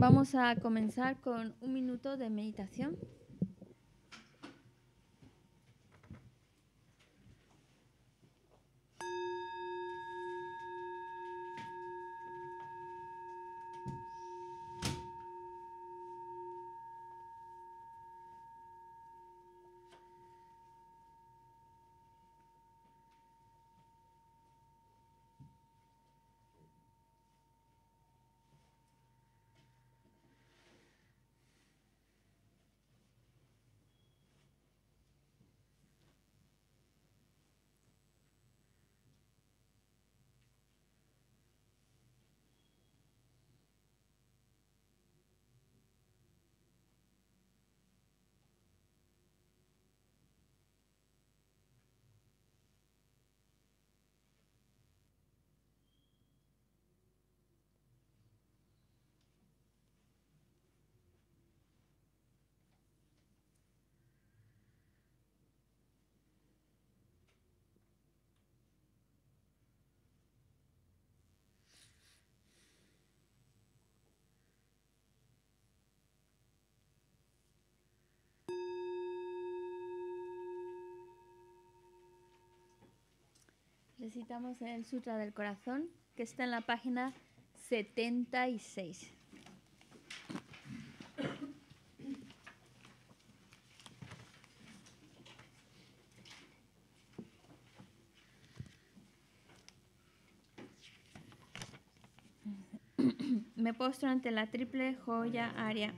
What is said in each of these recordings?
Vamos a comenzar con un minuto de meditación. Necesitamos el Sutra del Corazón, que está en la página 76. Me postro ante la triple joya aria.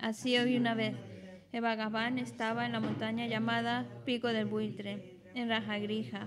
Así hoy una vez. Eva Gabán estaba en la montaña llamada Pico del Buitre, en Rajagrija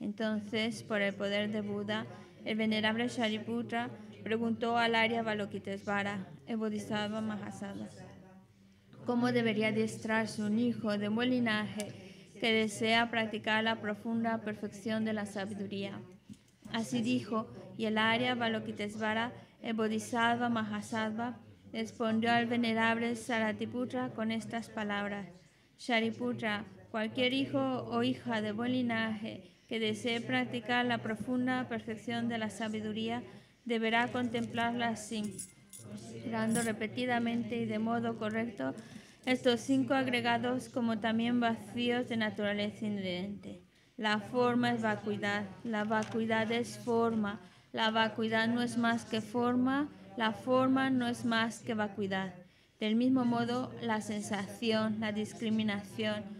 Entonces, por el poder de Buda, el venerable Shariputra preguntó al Arya Balokitesvara, el Bodhisattva Mahasattva, cómo debería adiestrarse un hijo de buen linaje que desea practicar la profunda perfección de la sabiduría. Así dijo, y el Arya Balokitesvara, el Bodhisattva Mahasattva, respondió al venerable Saratiputra con estas palabras. Shariputra, cualquier hijo o hija de buen linaje que desee practicar la profunda perfección de la sabiduría deberá contemplarla así, dando repetidamente y de modo correcto estos cinco agregados como también vacíos de naturaleza inherente. La forma es vacuidad, la vacuidad es forma, la vacuidad no es más que forma, la forma no es más que vacuidad. Del mismo modo, la sensación, la discriminación,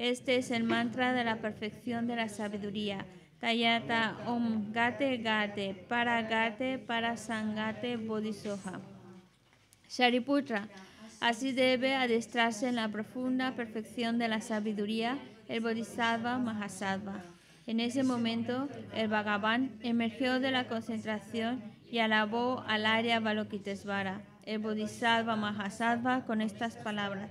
Este es el mantra de la perfección de la sabiduría. Tayata Om Gate Gate Para Gate Para Sangate Bodhisoha. Shariputra. Así debe adestrarse en la profunda perfección de la sabiduría el Bodhisattva Mahasattva. En ese momento, el Bhagavan emergió de la concentración y alabó al área Balokitesvara, el Bodhisattva Mahasattva, con estas palabras.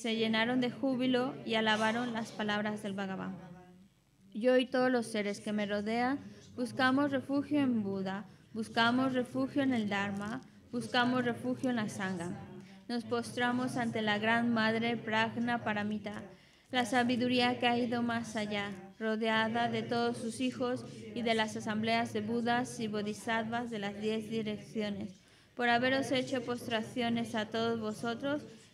se llenaron de júbilo y alabaron las palabras del Bhagavan. Yo y todos los seres que me rodean buscamos refugio en Buda, buscamos refugio en el Dharma, buscamos refugio en la Sangha. Nos postramos ante la Gran Madre Pragna Paramita, la sabiduría que ha ido más allá, rodeada de todos sus hijos y de las asambleas de Budas y Bodhisattvas de las diez direcciones, por haberos hecho postraciones a todos vosotros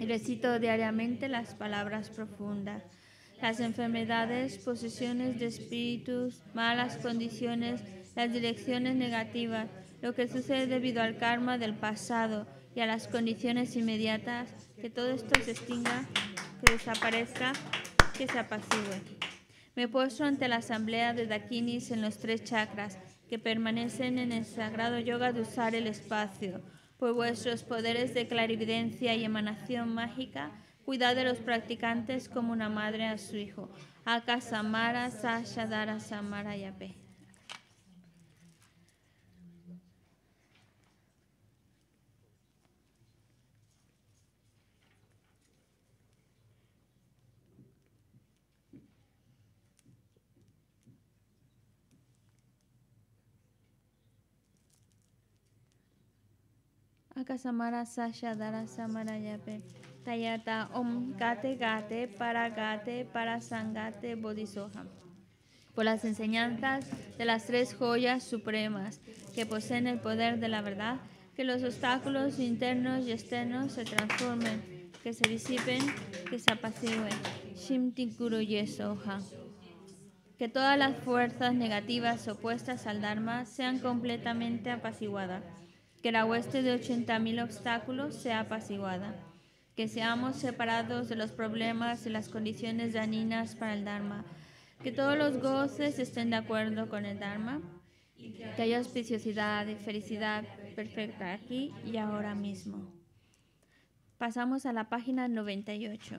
recito diariamente las palabras profundas. Las enfermedades, posesiones de espíritus, malas condiciones, las direcciones negativas, lo que sucede debido al karma del pasado y a las condiciones inmediatas, que todo esto se extinga, que desaparezca, que se apacigue. Me puesto ante la asamblea de Dakinis en los tres chakras que permanecen en el sagrado yoga de usar el espacio por pues vuestros poderes de clarividencia y emanación mágica, cuidad de los practicantes como una madre a su hijo. Aka Samara, Sasha Dara Samara Yape. Om Para Para Sangate Por las enseñanzas de las tres joyas supremas que poseen el poder de la verdad, que los obstáculos internos y externos se transformen, que se disipen, que se apaciguen. Shimti Guru Que todas las fuerzas negativas opuestas al Dharma sean completamente apaciguadas que la hueste de 80.000 obstáculos sea apaciguada, que seamos separados de los problemas y las condiciones daninas para el Dharma, que todos los goces estén de acuerdo con el Dharma, que haya auspiciosidad y felicidad perfecta aquí y ahora mismo. Pasamos a la página 98.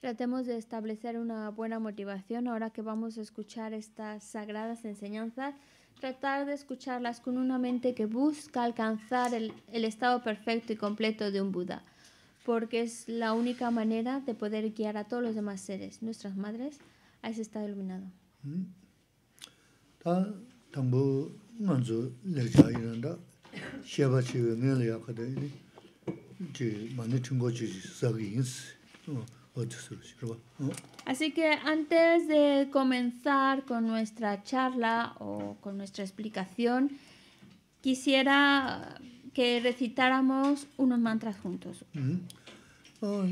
Tratemos de establecer una buena motivación ahora que vamos a escuchar estas sagradas enseñanzas. Tratar de escucharlas con una mente que busca alcanzar el, estado perfecto y completo de un Buda porque es la única manera de poder guiar a todos los demás seres, nuestras madres, a ese estado iluminado. ¿Mm? Así que antes de comenzar con nuestra charla o con nuestra explicación, quisiera que recitáramos unos mantras juntos. Mm-hmm. Ah,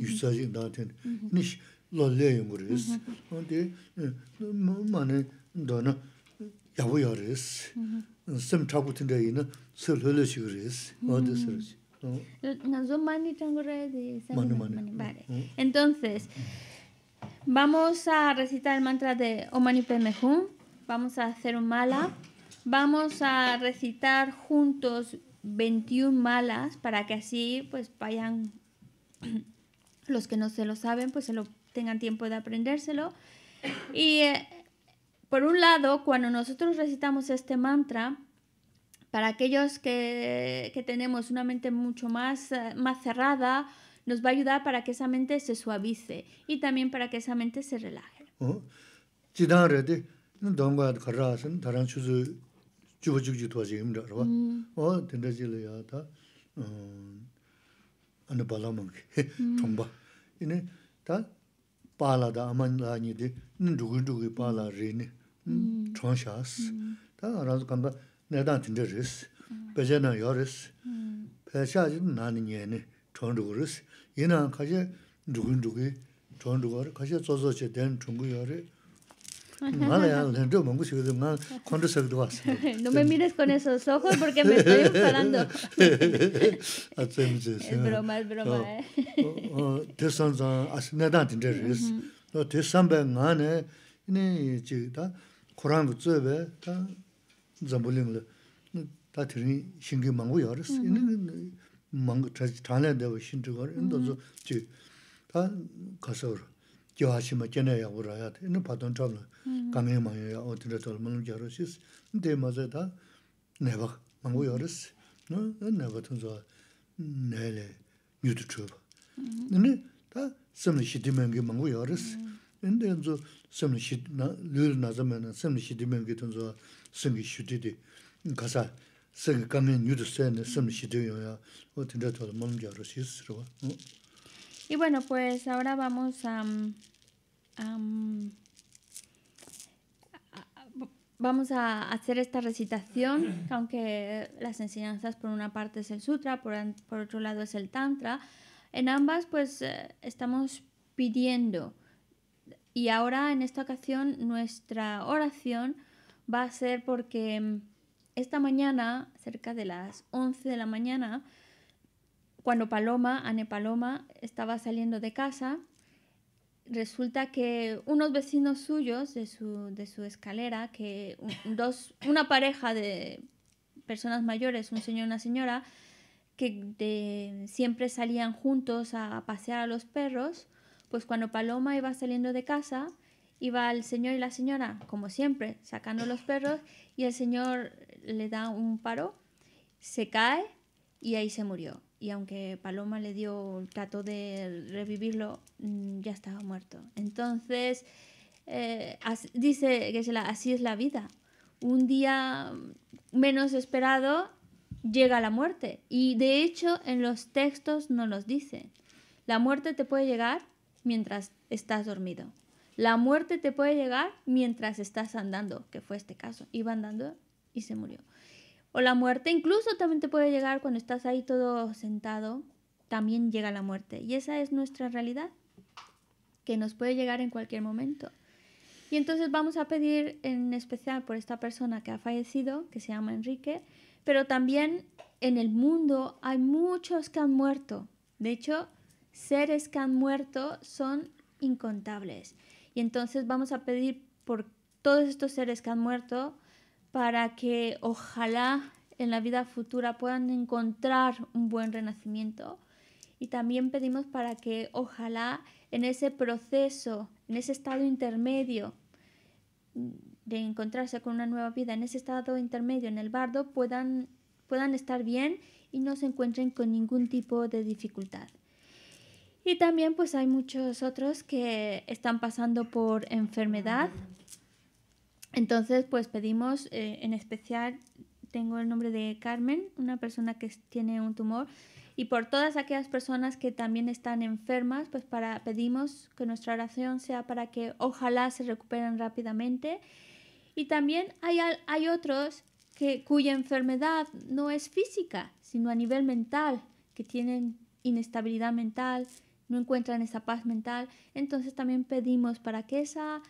yusajin daa ten, ni la le yungu res. Ante, maani daa na yabu ya res. Sem chabu ten daa ina se lo le shigu res. Ante se res. Nanzo maani chango re de sem maani Vale. Entonces, vamos a recitar el mantra de Om Mani Padme Hum, Vamos a hacer un mala. Vamos a recitar juntos 21 malas para que así pues vayan Los que no se lo saben, pues se lo tengan tiempo de aprendérselo. Y eh, por un lado, cuando nosotros recitamos este mantra, para aquellos que, que tenemos una mente mucho más, eh, más cerrada, nos va a ayudar para que esa mente se suavice y también para que esa mente se relaje. Uh-huh. ānā pālā māngi, 이네 Inā, tā pālā dā āmā nā nī dī, nī dhūgī dhūgī pālā rī nī, tōng shās. Tā ārā dhū kāmbā nē dāng tīndā rīs, Mala ya lento mongu si gudu, mala kondo sa gudu wasi. No me mires con esos ojos porque me estoy enfadando. Atsa mi Es broma, es broma, ah, eh. Te san zan, asi na dan tinte riz. Te san ba nga ne, ini 교하시면 shima jinaa yaa uraaa mm-hmm. yaa, inu paatuan 어디로 kaa ngay maa yaa, ootin ra toal maalum kiaa roo siis. 유튜브 근데 다 naya baka maangu yaa rasi, naya baka tunzuwaa, naya laya, nyutu choo paa. Ninii, mm-hmm. daa, samlaa shidi maangu yaa rasi, inu daa nzuwaa, samlaa shidi, naya luilu shidi Y bueno, pues ahora vamos a... Mm, mm, vamos a hacer esta recitación, aunque las enseñanzas por una parte es el sutra, por, otro lado es el tantra. En ambas pues eh, estamos pidiendo y ahora en esta ocasión nuestra oración va a ser porque mm, esta mañana, cerca de las 11 de la mañana, cuando Paloma, Anne Paloma, estaba saliendo de casa, resulta que unos vecinos suyos de su, de su escalera, que dos, una pareja de personas mayores, un señor y una señora, que siempre salían juntos a pasear a los perros, pues cuando Paloma iba saliendo de casa, iba el señor y la señora, como siempre, sacando los perros, y el señor le da un paro, se cae y ahí se murió y aunque Paloma le dio, el trato de revivirlo, mm, ya estaba muerto. Entonces, eh, dice que así es la vida. Un día menos esperado llega la muerte. Y de hecho, en los textos no nos dice. La muerte te puede llegar mientras estás dormido. La muerte te puede llegar mientras estás andando, que fue este caso. Iba andando y se murió. O la muerte, incluso también te puede llegar cuando estás ahí todo sentado, también llega la muerte. Y esa es nuestra realidad, que nos puede llegar en cualquier momento. Y entonces vamos a pedir en especial por esta persona que ha fallecido, que se llama Enrique, pero también en el mundo hay muchos que han muerto. De hecho, seres que han muerto son incontables. Y entonces vamos a pedir por todos estos seres que han muerto, para que ojalá en la vida futura puedan encontrar un buen renacimiento. Y también pedimos para que ojalá en ese proceso, en ese estado intermedio de encontrarse con una nueva vida, en ese estado intermedio, en el bardo, puedan, puedan estar bien y no se encuentren con ningún tipo de dificultad. Y también pues hay muchos otros que están pasando por enfermedad, entonces, pues pedimos, eh, en especial, tengo el nombre de Carmen, una persona que tiene un tumor, y por todas aquellas personas que también están enfermas, pues para, pedimos que nuestra oración sea para que ojalá se recuperen rápidamente. Y también hay, hay otros que, cuya enfermedad no es física, sino a nivel mental, que tienen inestabilidad mental, no encuentran esa paz mental. Entonces también pedimos para que esa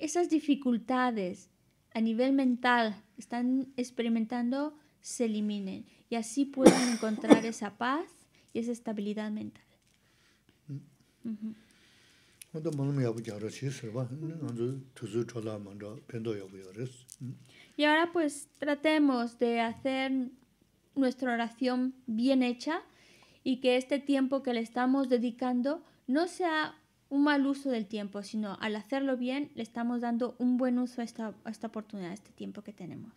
esas dificultades a nivel mental están experimentando se eliminen y así pueden encontrar esa paz y esa estabilidad mental. Mm. Y ahora pues tratemos de hacer nuestra oración bien hecha y que este tiempo que le estamos dedicando no sea un mal uso del tiempo, sino al hacerlo bien le estamos dando un buen uso a esta, oportunidad, a este tiempo que tenemos.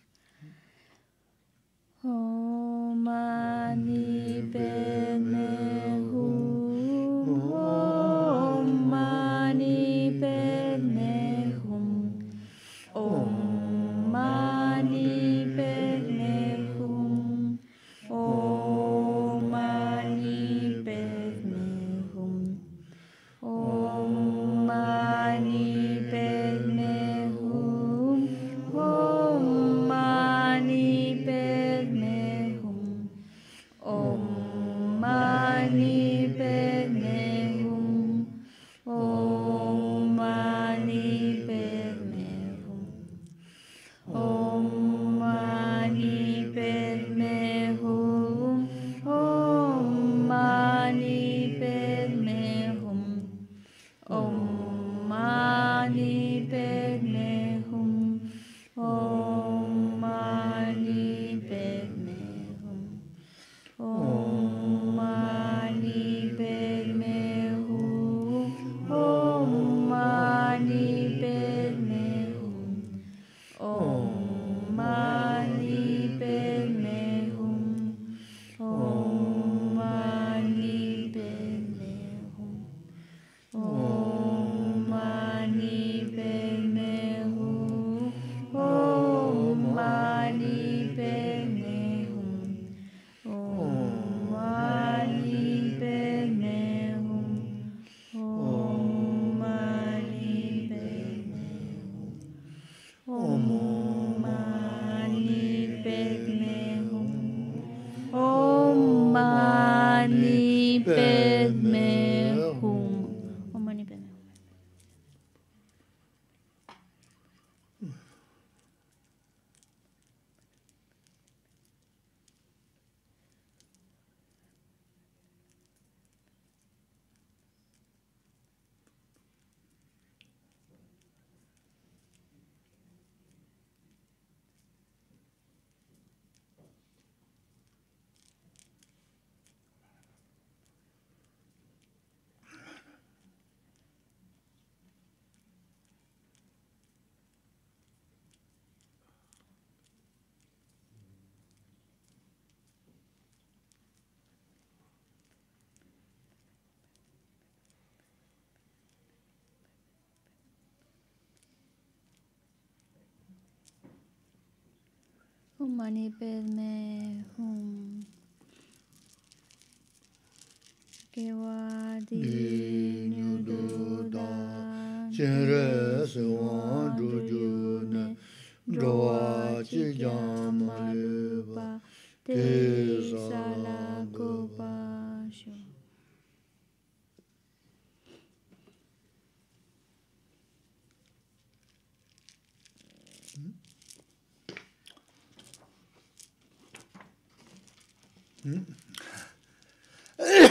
mani Om a p तुम मणि पेद में हूँ क े व ा the e नुदुदा चरस वांडुजुन रोआ चिजामलबा त e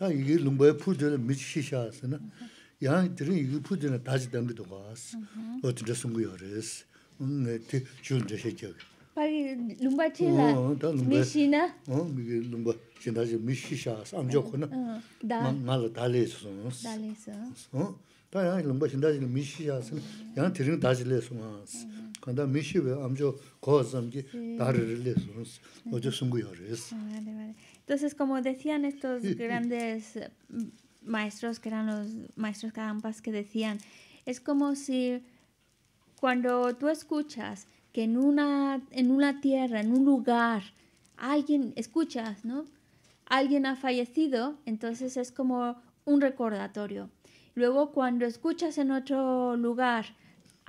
다 이게 룸바에 푸드를 미치시샤스나 야 드린 이 푸드나 다지 담기도 가스 어떻게 숨고요레스 응네 티 줄데 해줘 빨리 룸바티라 미시나 어 이게 룸바 신다지 미치샤스 안 좋거나 다 말로 달래서 달래서 어 다야 룸바 신다지 미치샤스 야 드린 다지래서 마스 entonces como decían estos grandes mm, maestros que eran los maestros Kampas que decían es como si cuando tú escuchas que en una en una tierra en un lugar alguien escuchas no alguien ha fallecido entonces es como un recordatorio luego cuando escuchas en otro lugar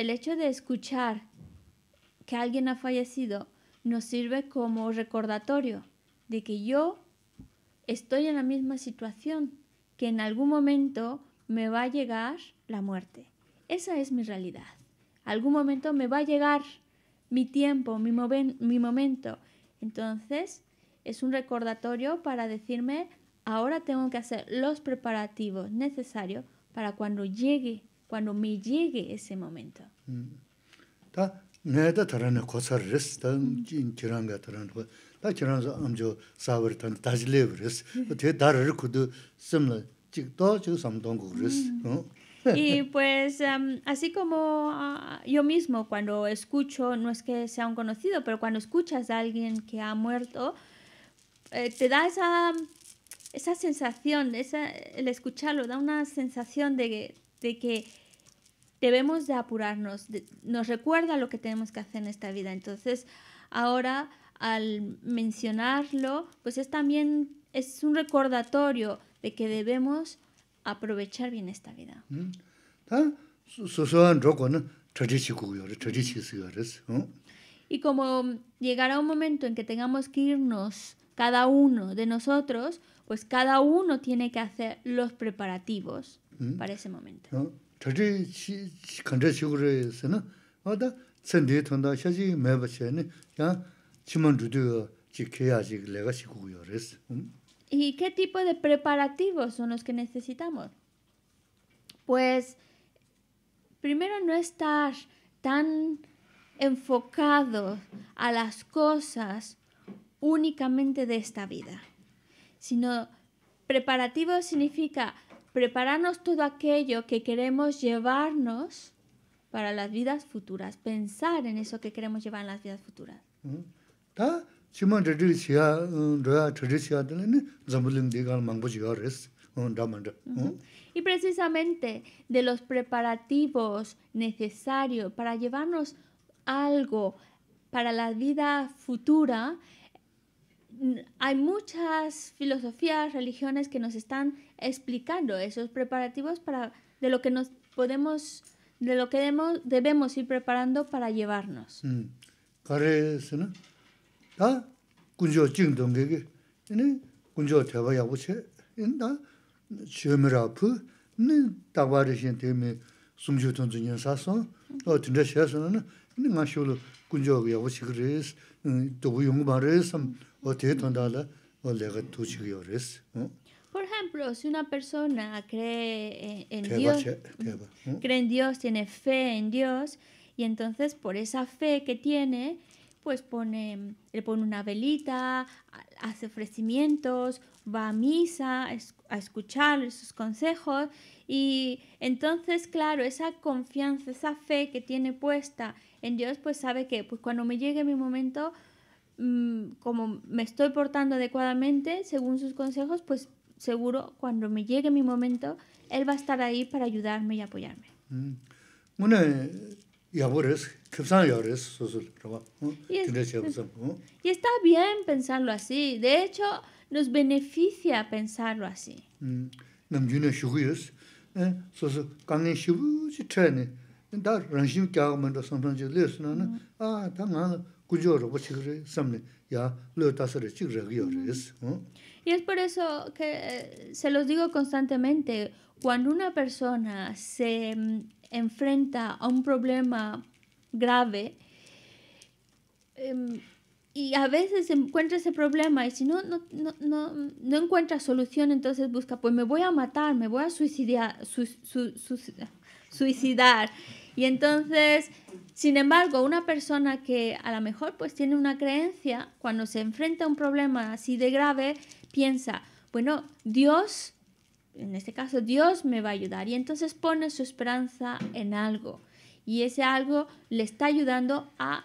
El hecho de escuchar que alguien ha fallecido nos sirve como recordatorio de que yo estoy en la misma situación, que en algún momento me va a llegar la muerte. Esa es mi realidad. Algún momento me va a llegar mi tiempo, mi, mi momento. Entonces, es un recordatorio para decirme, ahora tengo que hacer los preparativos necesarios para cuando llegue cuando me llegue ese momento. Y pues em, así como ah, yo mismo cuando escucho, no es que sea un conocido, pero cuando escuchas a alguien que ha muerto, eh, te da esa, esa sensación, esa, el escucharlo, da una sensación de, de que debemos de apurarnos, nos recuerda lo que tenemos que hacer en esta vida. Entonces, ahora al mencionarlo, pues es también es un recordatorio de que debemos aprovechar bien esta vida. Y como llegará un momento en que tengamos que irnos cada uno de nosotros, pues cada uno tiene que hacer los preparativos mm. para ese momento. ¿Y qué tipo de preparativos son los que necesitamos? Pues primero no estar tan enfocado a las cosas únicamente de esta vida, sino preparativo significa prepararnos todo aquello que queremos llevarnos para las vidas futuras, pensar en eso que queremos llevar en las vidas futuras. Uh, uh, uh. Y precisamente de los preparativos necesarios para llevarnos algo para la vida futura, hay muchas filosofías, religiones que nos están explicando esos preparativos para de lo que nos podemos de lo que debemos, debemos ir preparando para llevarnos. Mm. Por ejemplo, si una persona cree en Dios, cree en Dios, tiene fe en Dios, y entonces por esa fe que tiene, pues pone, le pone una velita, hace ofrecimientos, va a misa a escuchar sus consejos y entonces, claro, esa confianza, esa fe que tiene puesta en Dios, pues sabe que pues cuando me llegue mi momento, mm, como me estoy portando adecuadamente, según sus consejos, pues seguro cuando me llegue mi momento, Él va a estar ahí para ayudarme y apoyarme. y está bien pensarlo así. De hecho, nos beneficia pensarlo así. Namjuna shukuyos, soso kangen shivu chi chayne, da rangshin kyaga manda samsanchi leos na na, ah, ta nga kujo robo chikre samne, ya leo tasare chikre gyo res. Y es por eso que eh, se los digo constantemente, cuando una persona se mm, enfrenta a un problema grave, eh, y a veces encuentra ese problema y si no, no, no, encuentra solución, entonces busca, pues me voy a matar, me voy a suicidar, suicidar. Y entonces, sin embargo, una persona que a lo mejor pues tiene una creencia, cuando se enfrenta a un problema así de grave, piensa, bueno, Dios, en este caso Dios me va a ayudar y entonces pone su esperanza en algo y ese algo le está ayudando a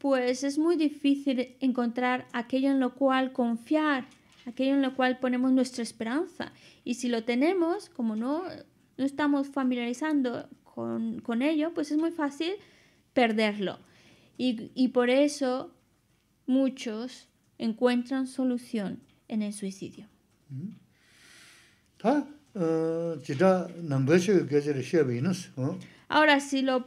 pues es muy difícil encontrar aquello en lo cual confiar, aquello en lo cual ponemos nuestra esperanza. Y si lo tenemos, como no, no estamos familiarizando con, ello, pues es muy fácil perderlo. Y, por eso muchos encuentran solución en el suicidio. Mm-hmm. Ahora, si lo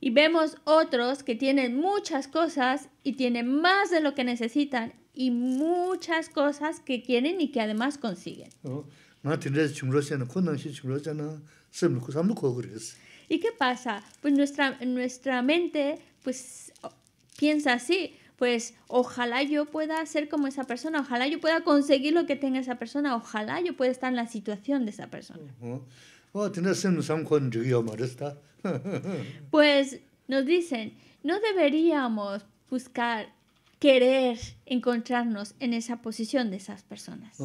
Y vemos otros que tienen muchas cosas y tienen más de lo que necesitan y muchas cosas que quieren y que además consiguen. ¿Y qué pasa? Pues nuestra, nuestra mente pues, piensa así, pues ojalá yo pueda ser como esa persona, ojalá yo pueda conseguir lo que tenga esa persona, ojalá yo pueda estar en la situación de esa persona. Oh, pues nos dicen, no deberíamos buscar, querer encontrarnos en esa posición de esas personas.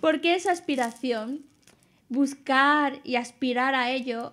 Porque esa aspiración, buscar y aspirar a ello,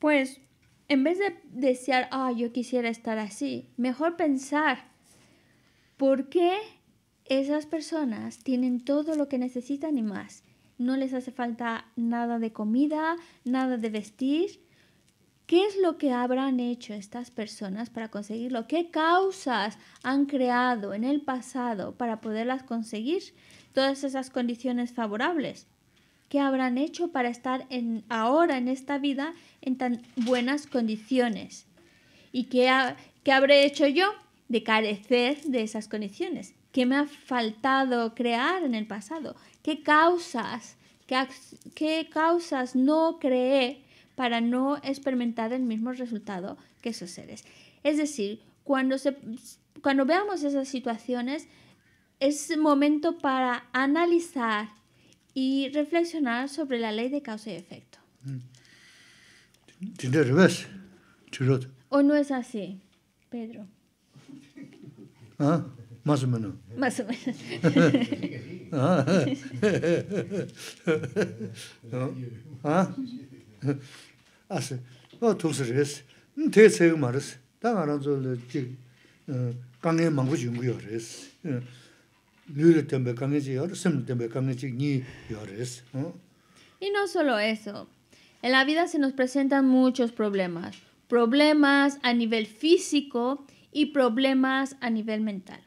Pues, en vez de desear, ah, yo quisiera estar así, mejor pensar, ¿por qué esas personas tienen todo lo que necesitan y más? No les hace falta nada de comida, nada de vestir. ¿Qué es lo que habrán hecho estas personas para conseguirlo? ¿Qué causas han creado en el pasado para poderlas conseguir todas esas condiciones favorables? ¿Qué habrán hecho para estar en, ahora en esta vida en tan buenas condiciones? ¿Y qué, qué habré hecho yo de carecer de esas condiciones? ¿Qué me ha faltado crear en el pasado? ¿Qué causas, qué, qué causas no creé para no experimentar el mismo resultado que esos seres? Es decir, cuando, se, cuando veamos esas situaciones, es momento para analizar y reflexionar sobre la ley de causa y efecto. ¿O no es así, Pedro? Ah, más o menos. Más o menos. ¿Ah? Así. Ah nūru tenpe kangechi yor, sim tenpe kangechi ni yores. Y no solo eso. En la vida se nos presentan muchos problemas. Problemas a nivel físico y problemas a nivel mental.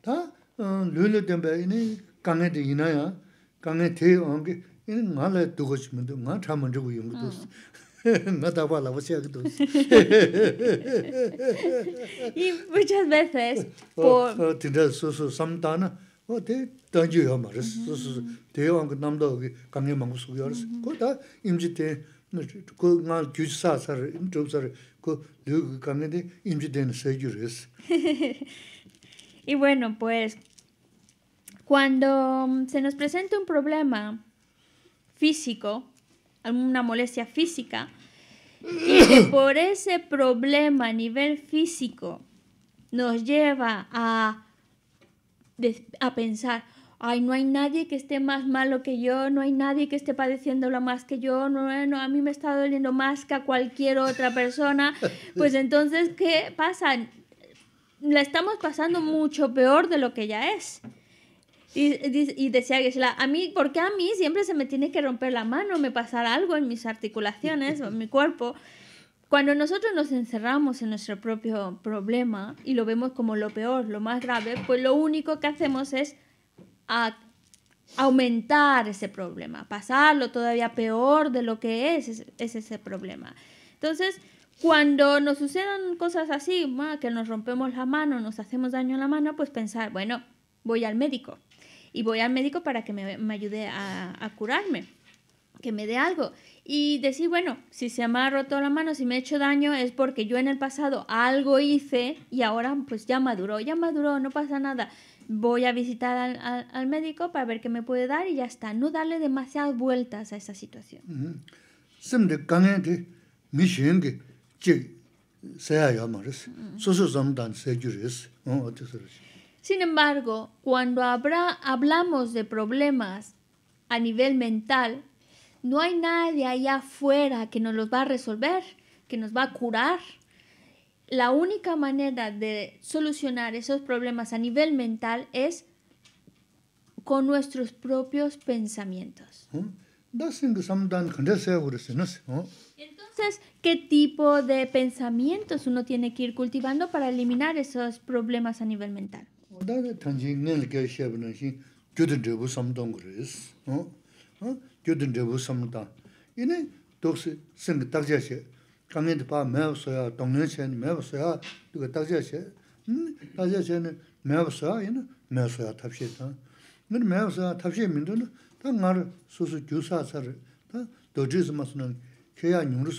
Ta eh, lulu tenpe ini kange de inaya, kange te onge, ini nga le dugo chimandu, nga chamandu yungu ah. dosi no daba la voz Y muchas veces oh, por oh, tendrá su su samtana o oh, te tanju yo mares su su te yo ang nam do kang yo mangu su yo ko ta im te ko nga ju sa sa im jo sa ko lu kang de im den se ju res Y bueno, pues cuando mm, se nos presenta un problema físico, alguna molestia física, y que por ese problema a nivel físico nos lleva a, a pensar, ay, no hay nadie que esté más malo que yo, no hay nadie que esté padeciéndolo más que yo, no, no, a mí me está doliendo más que a cualquier otra persona, pues entonces, ¿qué pasa? La estamos pasando mucho peor de lo que ya es. Y, decía a mí, ¿por qué a mí siempre se me tiene que romper la mano, me pasará algo en mis articulaciones o en mi cuerpo? Cuando nosotros nos encerramos en nuestro propio problema y lo vemos como lo peor, lo más grave, pues lo único que hacemos es aumentar ese problema, pasarlo todavía peor de lo que es, es, es ese problema. Entonces, cuando nos sucedan cosas así, que nos rompemos la mano, nos hacemos daño en la mano, pues pensar, bueno, voy al médico, y voy al médico para que me, ayude a, curarme, que me dé algo. Y decir, bueno, si se me ha roto la mano, si me he hecho daño, es porque yo en el pasado algo hice y ahora pues ya maduró, ya maduró, no pasa nada. Voy a visitar al, médico para ver qué me puede dar y ya está. No darle demasiadas vueltas a esa situación. Sin embargo, cuando hablamos de problemas a nivel mental, no hay nadie allá afuera que nos los va a resolver, que nos va a curar. La única manera de solucionar esos problemas a nivel mental es con nuestros propios pensamientos. ¿Mm? Entonces, ¿qué tipo de pensamientos uno tiene que ir cultivando para eliminar esos problemas a nivel mental? dāne tāngchī ngāng lī kāyā xeab nāng xīn gyōdhīn dhīvū samdhōng gu rīs, gyōdhīn dhīvū samdhāng. Yīne dōk sī sīng kā dākchā xe, kāngyā dhī 근데 mē wā sōyā, dōng nā xe, mē wā sōyā, dō kā dākchā xe, dākchā xe nā mē wā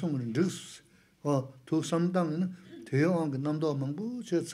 tā tā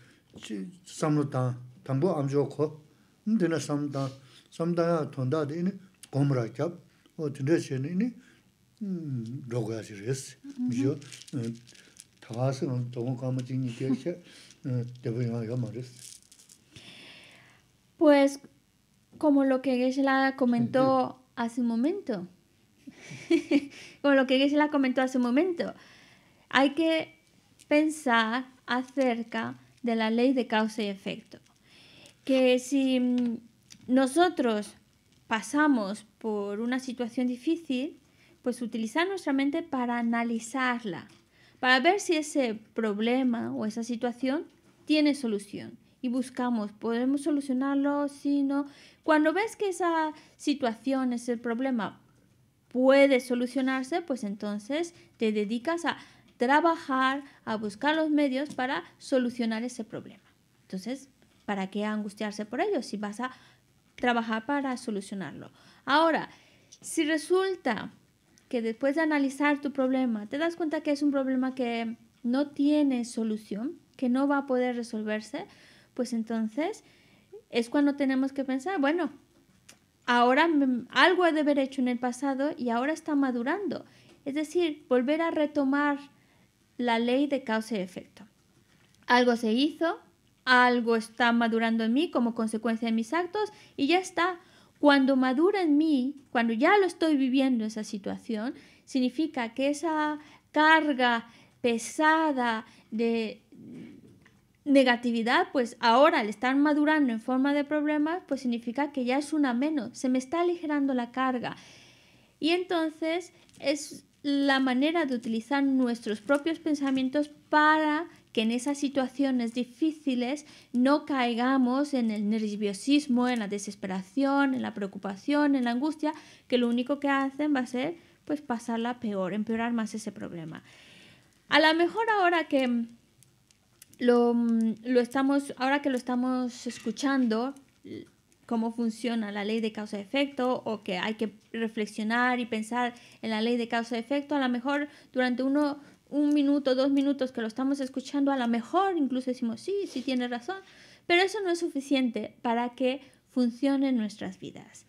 samlu tang, tambu amzho ko, dina samdang, samdang tonda di ini gomra kyab, o dina shene ini rogaya shi res. Miyo, tagasi togon kama jingi kya kya, debu yama yama res. Pues, como lo que Geshe-la comentó hace un momento, como lo que Geshe-la comentó hace un momento, hay que pensar acerca de la ley de causa y efecto. Que si mm, nosotros pasamos por una situación difícil, pues utilizar nuestra mente para analizarla, para ver si ese problema o esa situación tiene solución. Y buscamos, podemos solucionarlo, si no. Cuando ves que esa situación, ese problema puede solucionarse, pues entonces te dedicas a trabajar, a buscar los medios para solucionar ese problema. Entonces, ¿para qué angustiarse por ello si vas a trabajar para solucionarlo? Ahora, si resulta que después de analizar tu problema te das cuenta que es un problema que no tiene solución, que no va a poder resolverse, pues entonces es cuando tenemos que pensar, bueno, ahora algo ha de haber hecho en el pasado y ahora está madurando. Es decir, volver a retomar la ley de causa y efecto. Algo se hizo, algo está madurando en mí como consecuencia de mis actos y ya está. Cuando madura en mí, cuando ya lo estoy viviendo esa situación, significa que esa carga pesada de negatividad, pues ahora al estar madurando en forma de problemas, pues significa que ya es una menos, se me está aligerando la carga. Y entonces es la manera de utilizar nuestros propios pensamientos para que en esas situaciones difíciles no caigamos en el nerviosismo, en la desesperación, en la preocupación, en la angustia, que lo único que hacen va a ser pues pasarla peor, empeorar más ese problema. A lo mejor ahora que lo, estamos, ahora que lo estamos escuchando, cómo funciona la ley de causa-efecto o que hay que reflexionar y pensar en la ley de causa-efecto, a lo mejor durante uno, un minuto, dos minutos que lo estamos escuchando, a lo mejor incluso decimos, sí, sí tiene razón, pero eso no es suficiente para que funcionen nuestras vidas.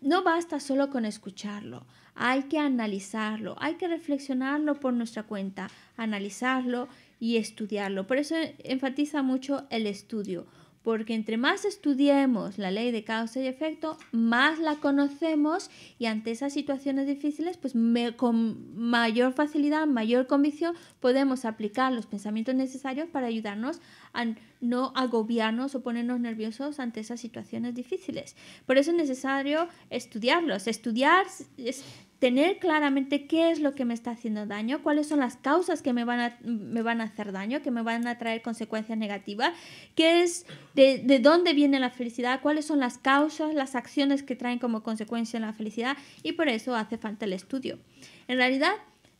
No basta solo con escucharlo, hay que analizarlo, hay que reflexionarlo por nuestra cuenta, analizarlo y estudiarlo. Por eso enfatiza mucho el estudio porque entre más estudiemos la ley de causa y efecto, más la conocemos y ante esas situaciones difíciles, pues con mayor facilidad, mayor convicción, podemos aplicar los pensamientos necesarios para ayudarnos a no agobiarnos o ponernos nerviosos ante esas situaciones difíciles. Por eso es necesario estudiarlos. Estudiar es tener claramente qué es lo que me está haciendo daño, cuáles son las causas que me van a, hacer daño, que me van a traer consecuencias negativas, qué es, de, de, dónde viene la felicidad, cuáles son las causas, las acciones que traen como consecuencia la felicidad y por eso hace falta el estudio. En realidad,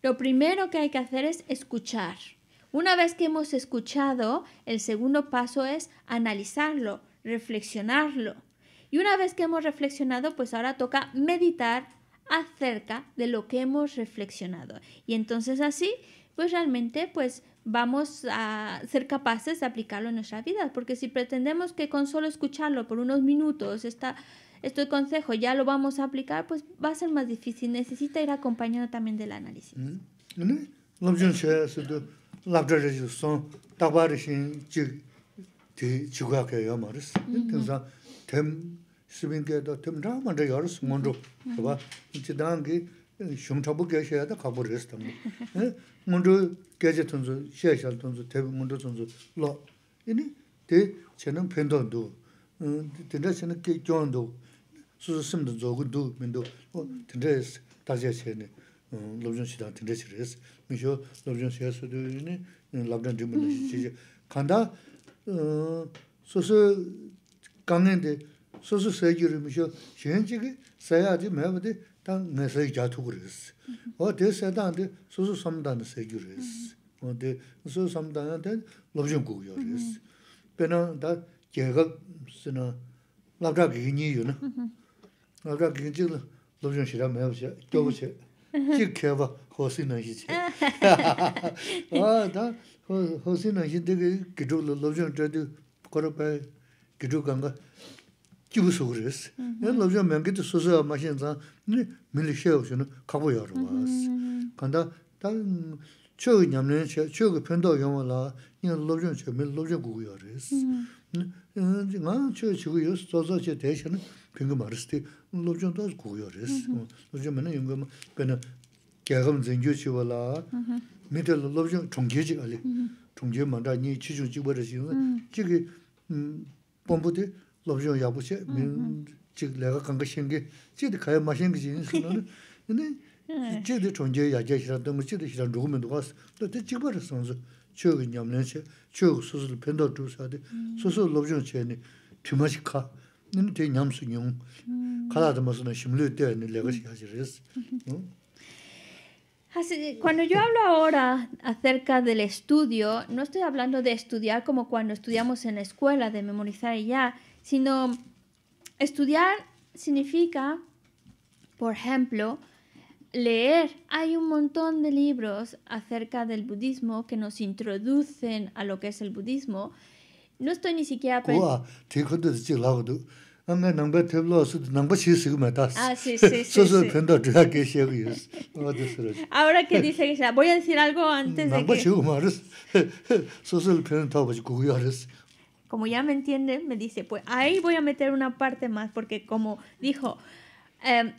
lo primero que hay que hacer es escuchar una vez que hemos escuchado, el segundo paso es analizarlo, reflexionarlo. Y una vez que hemos reflexionado, pues ahora toca meditar acerca de lo que hemos reflexionado. Y entonces así, pues realmente, pues vamos a ser capaces de aplicarlo en nuestra vida, porque si pretendemos que con solo escucharlo por unos minutos, esta, este consejo ya lo vamos a aplicar, pues va a ser más difícil. Necesita ir acompañado también del análisis. Lāp chā chī sōng, tāpā rī shīng jīg, jīg wā kya ya ma rī sī, tīng sāng, tēm shībīng kaya tā, tēm rā ma rī ya rī sī mōn rū. Taba, jī tāng kī, shīm chabu kaya shaya dā khabu rī tamu. kaya 미쇼 로브존 시아스드니 라브던 디블리시 치지 칸다 소소 강엔데 소소 세기르 미쇼 셴지기 사야지 메버디 당 메세지 자투 어 대세단데 소소 섬단 세기르 했어 어데 소소 섬단한테 로브존 구요 했어 베나 다 제가 쓰나 라브라기니 유나 라브라기니 로브존 시라 메버시 교부시 chik kheba hosi nanshi che. Aa, ah, taa, hosi nanshi dhiga gido lobzhiong dhadi kora bayi gido ganga jibu sukuri isi. Mm-hmm. Ya lobzhiong mengi dhi susi wa mashin zang, nini mili sheyo shino kabu yaro mm-hmm. Kanda, nini mili gugu ngā chō chīgō yōs, tō tō chē tē shēne, pīngi mā rīs tī, lōb chōng tō kō yō rīs. Lōb chōng mē nā yōng gā mā, bē nā gā gā mā zēng jō chī wā lā, mē tē lōb chōng chōng kē chī gā lī, chōng Cuando yo hablo ahora acerca del estudio, no estoy hablando de estudiar como cuando estudiamos en la escuela, de memorizar y ya, sino estudiar significa, por ejemplo, leer. Hay un montón de libros acerca del budismo que nos introducen a lo que es el budismo. No estoy ni siquiera... pensando. Ahora que dice que voy a decir algo antes de que... Como ya me entienden me dice, pues ahí voy a meter una parte más, porque como dijo, eh,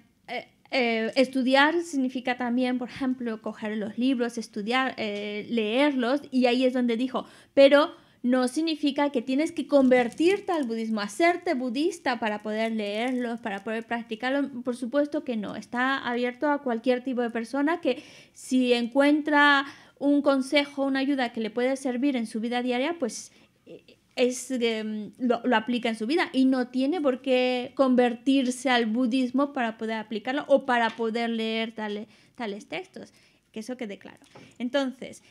eh, estudiar significa también, por ejemplo, coger los libros, estudiar, eh, leerlos, y ahí es donde dijo, pero no significa que tienes que convertirte al budismo, hacerte budista para poder leerlos, para poder practicarlos. Por supuesto que no, está abierto a cualquier tipo de persona que si encuentra un consejo, una ayuda que le puede servir en su vida diaria, pues eh, Mm, lo, aplica en su vida y no tiene por qué convertirse al budismo para poder aplicarlo o para poder leer tales tales textos. Que eso quede claro. Entonces,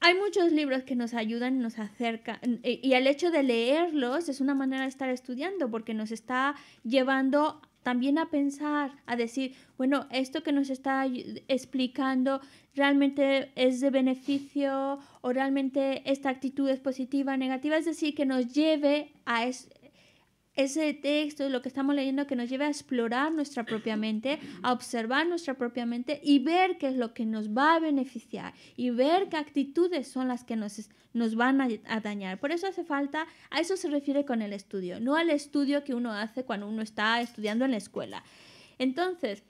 hay muchos libros que nos ayudan, nos acercan, y el hecho de leerlos es una manera de estar estudiando porque nos está llevando también a pensar, a decir, bueno, esto que nos está explicando realmente es de beneficio o realmente esta actitud es positiva o negativa, es decir, que nos lleve a, es, ese texto, lo que estamos leyendo, que nos lleve a explorar nuestra propia mente, a observar nuestra propia mente y ver qué es lo que nos va a beneficiar y ver qué actitudes son las que nos, van a, a, dañar. Por eso hace falta, a eso se refiere con el estudio, no al estudio que uno hace cuando uno está estudiando en la escuela. Entonces,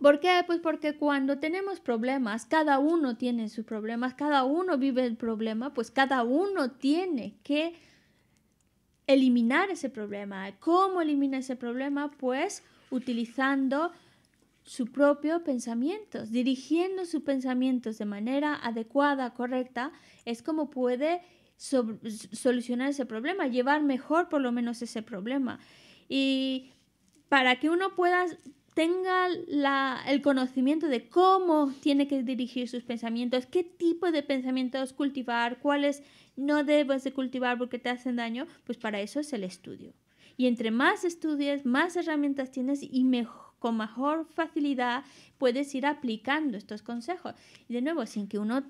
¿por qué? Pues porque cuando tenemos problemas, cada uno tiene sus problemas, cada uno vive el problema, pues cada uno tiene que eliminar ese problema. ¿Cómo elimina ese problema? Pues utilizando su propio pensamiento, dirigiendo sus pensamientos de manera adecuada, correcta, es como puede solucionar ese problema, llevar mejor por lo menos ese problema. Y para que uno pueda tenga el conocimiento de cómo tiene que dirigir sus pensamientos, qué tipo de pensamientos cultivar, cuáles no debes de cultivar porque te hacen daño, pues para eso es el estudio. Y entre más estudies, más herramientas tienes y con mejor facilidad puedes ir aplicando estos consejos. Y de nuevo, sin que uno,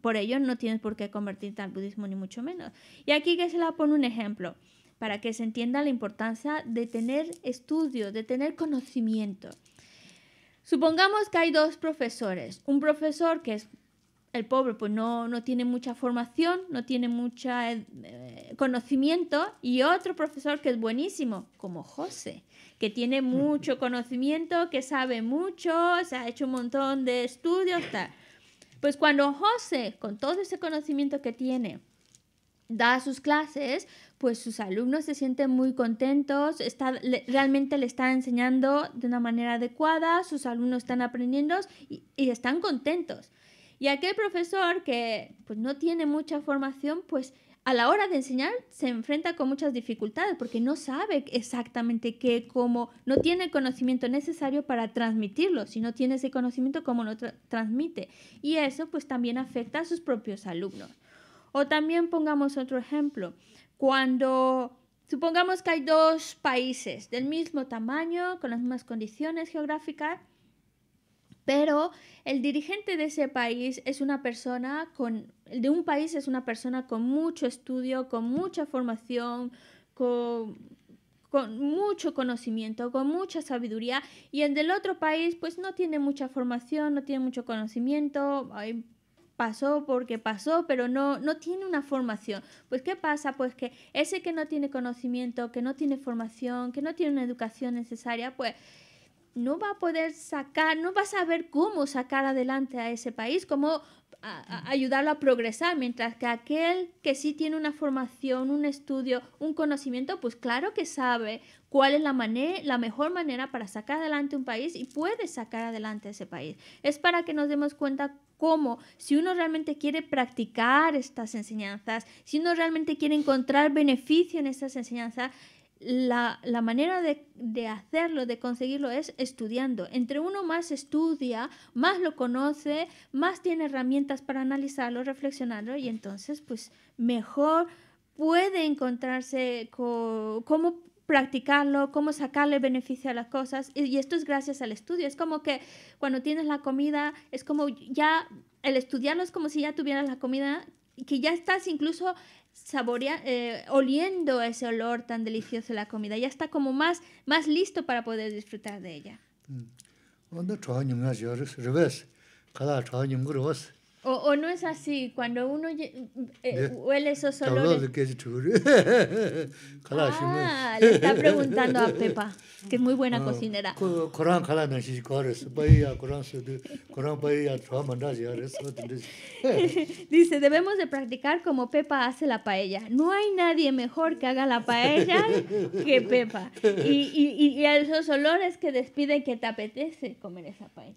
por ello no tienes por qué convertirte al budismo ni mucho menos. Y aquí que se la pone un ejemplo para que se entienda la importancia de tener estudio, de tener conocimiento. Supongamos que hay dos profesores, un profesor que es el pobre pues no, tiene mucha formación, no tiene mucho eh, conocimiento y otro profesor que es buenísimo, como José, que tiene mucho conocimiento, que sabe mucho, se ha hecho un montón de estudios, Pues cuando José, con todo ese conocimiento que tiene, da sus clases, pues sus alumnos se sienten muy contentos, está, realmente le están enseñando de una manera adecuada, sus alumnos están aprendiendo y, están contentos. Y aquel profesor que pues, no tiene mucha formación, pues a la hora de enseñar se enfrenta con muchas dificultades porque no sabe exactamente qué, cómo, no tiene el conocimiento necesario para transmitirlo. Si no tiene ese conocimiento, ¿cómo lo transmite? Y eso pues también afecta a sus propios alumnos. O también pongamos otro ejemplo. Cuando supongamos que hay dos países del mismo tamaño, con las mismas condiciones geográficas, pero el dirigente de ese país es una persona con, de un país es una persona con mucho estudio, con mucha formación, con, mucho conocimiento, con mucha sabiduría, y el del otro país pues no tiene mucha formación, no tiene mucho conocimiento, hay pasó porque pasó, pero no, no tiene una formación. Pues ¿qué pasa? Pues que ese que no tiene conocimiento, que no tiene formación, que no tiene una educación necesaria, pues no va a poder sacar, no va a saber cómo sacar adelante a ese país, cómo ayudarlo a progresar, mientras que aquel que sí tiene una formación, un estudio, un conocimiento, pues claro que sabe cuál es la, manera, la mejor manera para sacar adelante un país y puede sacar adelante ese país. Es para que nos demos cuenta cómo, si uno realmente quiere practicar estas enseñanzas, si uno realmente quiere encontrar beneficio en estas enseñanzas, la, la, manera de, de, hacerlo, de conseguirlo, es estudiando. Entre uno más estudia, más lo conoce, más tiene herramientas para analizarlo, reflexionarlo y entonces, pues, mejor puede encontrarse con cómo practicarlo, cómo sacarle beneficio a las cosas. Y, esto es gracias al estudio. Es como que cuando tienes la comida, es como ya, el estudiarlo es como si ya tuvieras la comida, que ya estás incluso saboreando, eh, oliendo ese olor tan delicioso de la comida. Ya está como más, más listo para poder disfrutar de ella. Mm. O, no es así, cuando uno eh, huele esos olores... ah, le está preguntando a Pepa, que es muy buena ah, cocinera. Dice, debemos de practicar como Pepa hace la paella. No hay nadie mejor que haga la paella que Pepa. Y, esos olores que despiden que te apetece comer esa paella.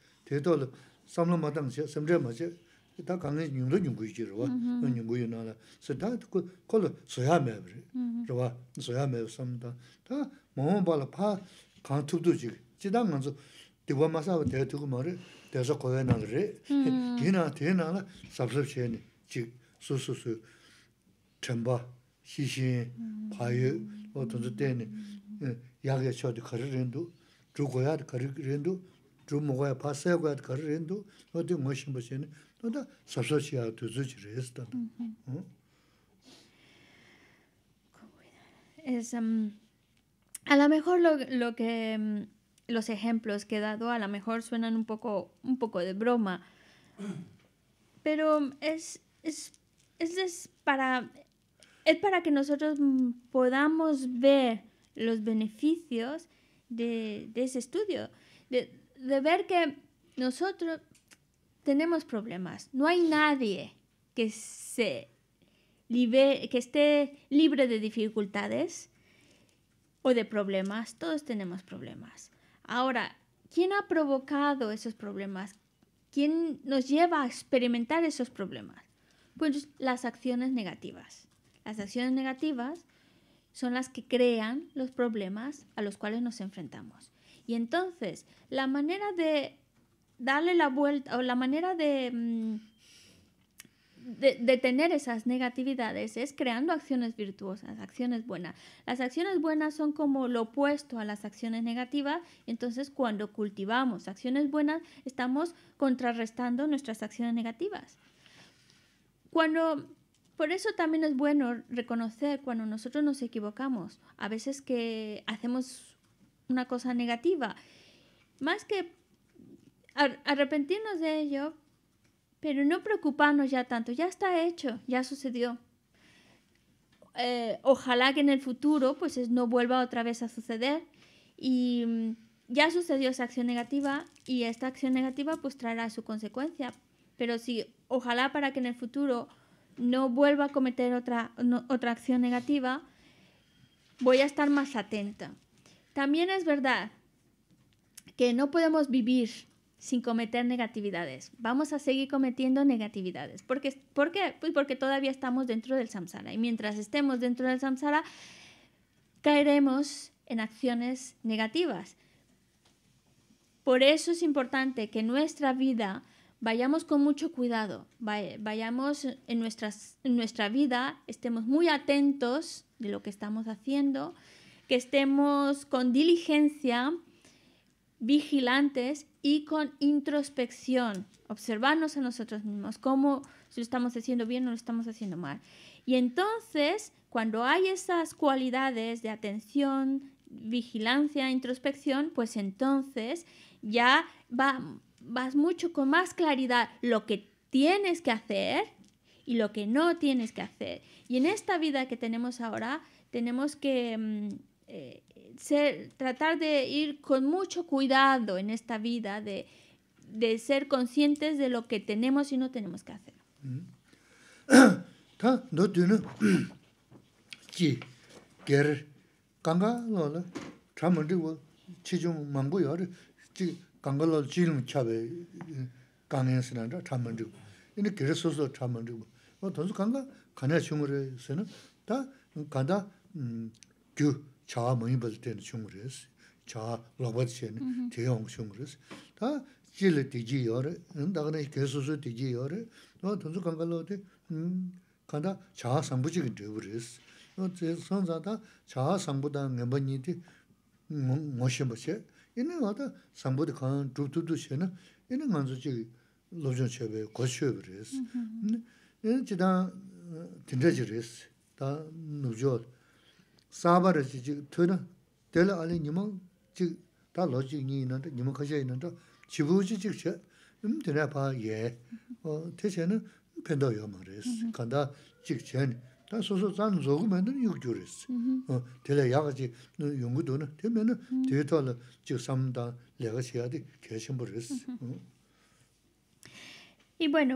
tētō lō sāmlō mātāṋ siyā, sāmdhē mā siyā, tā kāngā nyūndō nyūngu yī jī rō wā, nyūngu yī nā rā, sā tā kō lō sōyā mē bā rī, rō wā, sōyā mē bā sāmdhā, tā mō mō bā lō pā kāng tūp tū jī, dhru mugaya va a pasar rindu, no di ngo shimbo shini, no da sabsa tu tuzu chi res dana. Es, um, a lo mejor lo, que um, los ejemplos que he dado a lo mejor suenan un poco, un poco de broma, pero um, es, es, es, es para, es para que nosotros um, podamos ver los beneficios de, de ese estudio. De, de ver que nosotros tenemos problemas. No hay nadie que, se que esté libre de dificultades o de problemas. Todos tenemos problemas. Ahora, ¿quién ha provocado esos problemas? ¿Quién nos lleva a experimentar esos problemas? Pues las acciones negativas. Las acciones negativas son las que crean los problemas a los cuales nos enfrentamos. Y entonces, la manera de darle la vuelta o la manera mm, de, de, tener esas negatividades es creando acciones virtuosas, acciones buenas. Las acciones buenas son como lo opuesto a las acciones negativas, entonces cuando cultivamos acciones buenas estamos contrarrestando nuestras acciones negativas. Cuando por eso también es bueno reconocer cuando nosotros nos equivocamos. A veces que hacemos una cosa negativa. Más que arrepentirnos de ello, pero no preocuparnos ya tanto, ya está hecho, ya sucedió. Eh, ojalá que en el futuro pues no vuelva otra vez a suceder y mm, ya sucedió esa acción negativa y esta acción negativa pues traerá su consecuencia. Pero si ojalá para que en el futuro no vuelva a cometer otra, otra acción negativa, voy a estar más atenta. También es verdad que no podemos vivir sin cometer negatividades. Vamos a seguir cometiendo negatividades. ¿Por qué? Pues porque todavía estamos dentro del samsara. Y mientras estemos dentro del samsara, caeremos en acciones negativas. Por eso es importante que en nuestra vida vayamos con mucho cuidado, vayamos en, en nuestra vida, estemos muy atentos de lo que estamos haciendo, que estemos con diligencia, vigilantes y con introspección, observarnos a nosotros mismos, cómo si lo estamos haciendo bien o lo estamos haciendo mal. Y entonces, cuando hay esas cualidades de atención, vigilancia, introspección, pues entonces ya vas mucho con más claridad lo que tienes que hacer y lo que no tienes que hacer. Y en esta vida que tenemos ahora, tenemos que... Mm, eh, tratar de ir con mucho cuidado en esta vida, de, ser conscientes de lo que tenemos y no tenemos que hacer. Mm. chaa mungi bali teni chunguris, chaa lopati mm-hmm. teni teni hongi chunguris, taa jili digi iyori, nda ghani ike suzu digi iyori, dungzu kanga loo di, kaa taa chaa sambu chigi drivuris, san zaa taa chaa sambu taa nganba nyi di ngoxinba che, inni waa sambu di nganzu chebe, tindaji Y bueno,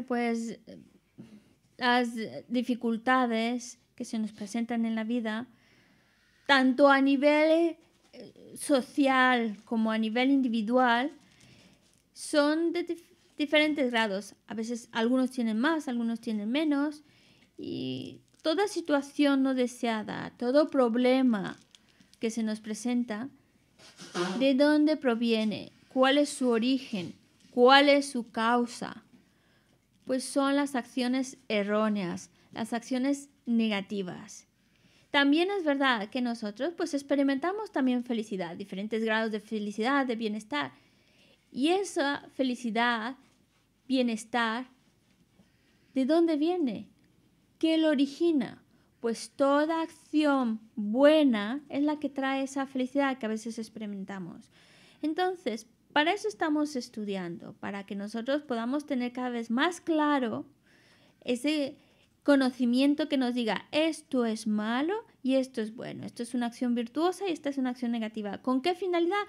pues las dificultades que se nos presentan en la vida tanto a nivel eh, social como a nivel individual, son de diferentes grados. A veces algunos tienen más, algunos tienen menos. Y toda situación no deseada, todo problema que se nos presenta, ¿de dónde proviene? ¿Cuál es su origen? ¿Cuál es su causa? Pues son las acciones erróneas, las acciones negativas. También es verdad que nosotros pues experimentamos también felicidad, diferentes grados de felicidad, de bienestar. Y esa felicidad, bienestar, ¿de dónde viene? ¿Qué lo origina? Pues toda acción buena es la que trae esa felicidad que a veces experimentamos. Entonces, para eso estamos estudiando, para que nosotros podamos tener cada vez más claro ese conocimiento que nos diga esto es malo y esto es bueno, esto es una acción virtuosa y esta es una acción negativa. ¿Con qué finalidad?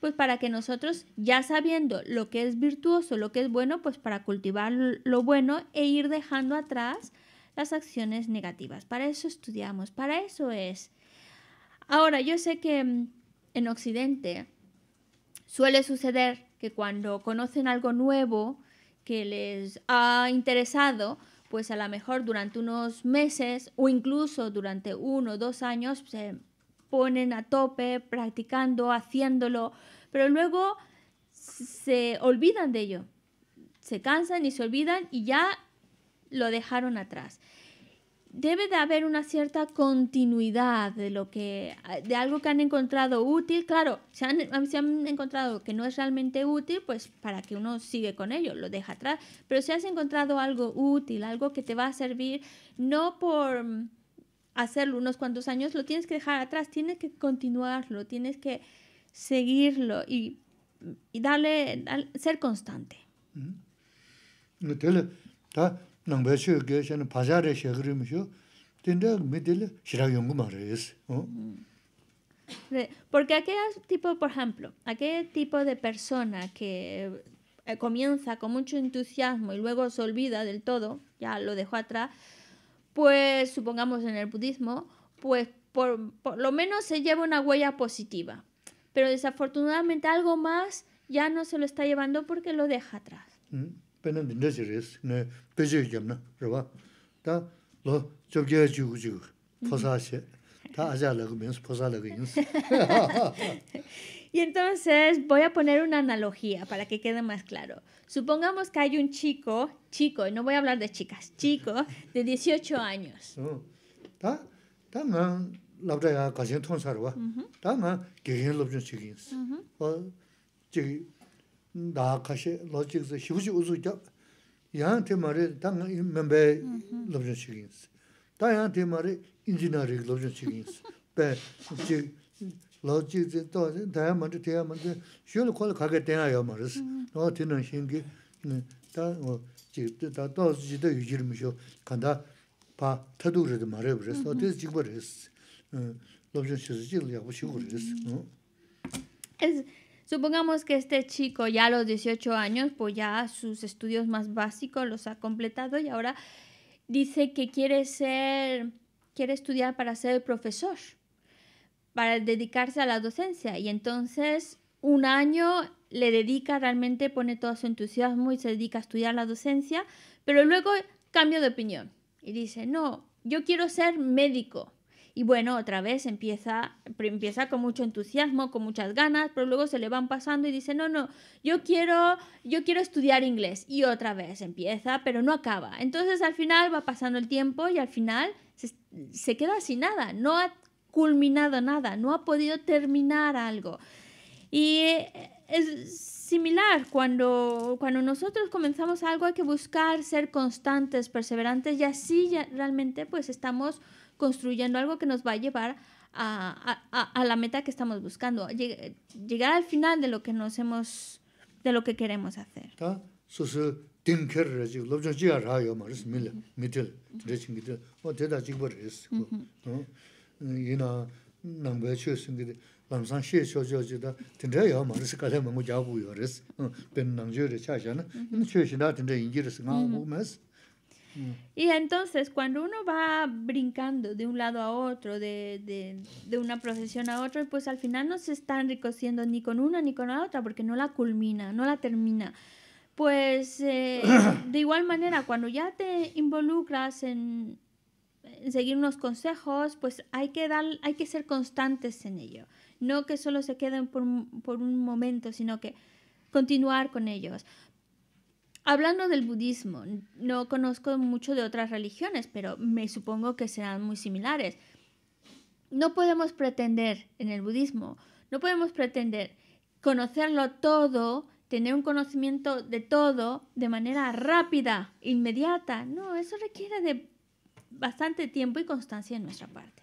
Pues para que nosotros, ya sabiendo lo que es virtuoso, lo que es bueno, pues para cultivar lo bueno e ir dejando atrás las acciones negativas. Para eso estudiamos, para eso es. Ahora, yo sé que mm, en Occidente suele suceder que cuando conocen algo nuevo que les ha interesado, pues a lo mejor durante unos meses o incluso durante uno o dos años se ponen a tope practicando, haciéndolo, pero luego se olvidan de ello, se cansan y se olvidan y ya lo dejaron atrás debe de haber una cierta continuidad de lo que de algo que han encontrado útil claro si han, encontrado que no es realmente útil pues para que uno sigue con ello lo deja atrás pero si has encontrado algo útil algo que te va a servir no por hacerlo unos cuantos años lo tienes que dejar atrás tienes que continuarlo tienes que seguirlo y, darle, ser constante mm-hmm. Porque aquel tipo, por ejemplo, aquel tipo de persona que eh, comienza con mucho entusiasmo y luego se olvida del todo, ya lo dejó atrás, pues supongamos en el budismo, pues por, lo menos se lleva una huella positiva. Pero desafortunadamente algo más ya no se lo está llevando porque lo deja atrás. Mm. Y entonces voy a poner una analogía para que quede más claro. Supongamos que hay un chico, chico, no voy a hablar de chicas, chico de 18 años. 다 daa 로직스 logic zi shibuji uzu jab, 멤버 te maari taa nga mianbay labzhan shigins. 로직스 yaan te maari injinaari 걸 가게 되나요 zi logic zi toa zi, daa yaa maari, te yaa maari, shiyoli kuali kage tena yaa maariz. Noo tena shingi, Supongamos que este chico ya a los 18 años, pues ya sus estudios más básicos los ha completado y ahora dice que quiere ser, quiere estudiar para ser profesor, para dedicarse a la docencia. Y entonces un año le dedica, realmente pone todo su entusiasmo y se dedica a estudiar la docencia, pero luego cambia de opinión y dice, no, yo quiero ser médico. Y bueno, otra vez empieza, empieza con mucho entusiasmo, con muchas ganas, pero luego se le van pasando y dice, no, no, yo quiero, yo quiero estudiar inglés. Y otra vez empieza, pero no acaba. Entonces al final va pasando el tiempo y al final se, queda sin nada, no ha culminado nada, no ha podido terminar algo. Y eh, es similar, cuando, cuando nosotros comenzamos algo hay que buscar ser constantes, perseverantes y así ya realmente pues estamos construyendo algo que nos va a llevar a, la meta que estamos buscando, llegar al final de lo que nos hemos, de lo que queremos hacer. Mm. Y entonces cuando uno va brincando de un lado a otro, de, una profesión a otra, pues al final no se están enriqueciendo ni con una ni con la otra porque no la culmina, no la termina. Pues eh, de igual manera, cuando ya te involucras en, seguir unos consejos, pues hay que, hay que ser constantes en ello. No que solo se queden por un momento, sino que continuar con ellos. Hablando del budismo, no conozco mucho de otras religiones, pero me supongo que serán muy similares. No podemos pretender en el budismo, no podemos pretender conocerlo todo, tener un conocimiento de todo de manera rápida, inmediata. No, eso requiere de bastante tiempo y constancia en nuestra parte.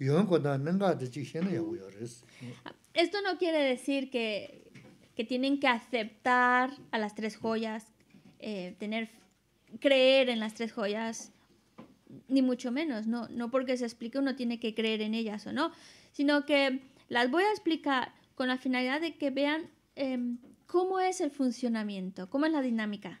Esto no quiere decir que, que, tienen que aceptar a las tres joyas, eh, tener, creer en las tres joyas, ni mucho menos, no, no porque se explique uno tiene que creer en ellas o no, sino que las voy a explicar con la finalidad de que vean em, cómo es el funcionamiento, cómo es la dinámica.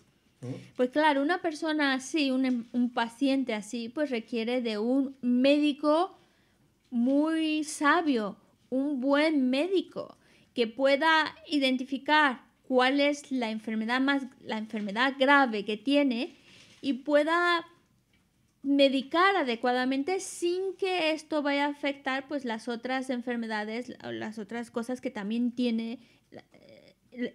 ¿Mm? Pues claro, una persona así, un, em, un, paciente así, pues requiere de un médico muy sabio, un buen médico que pueda identificar cuál es la enfermedad más la enfermedad grave que tiene y pueda medicar adecuadamente sin que esto vaya a afectar pues las otras enfermedades las otras cosas que también tiene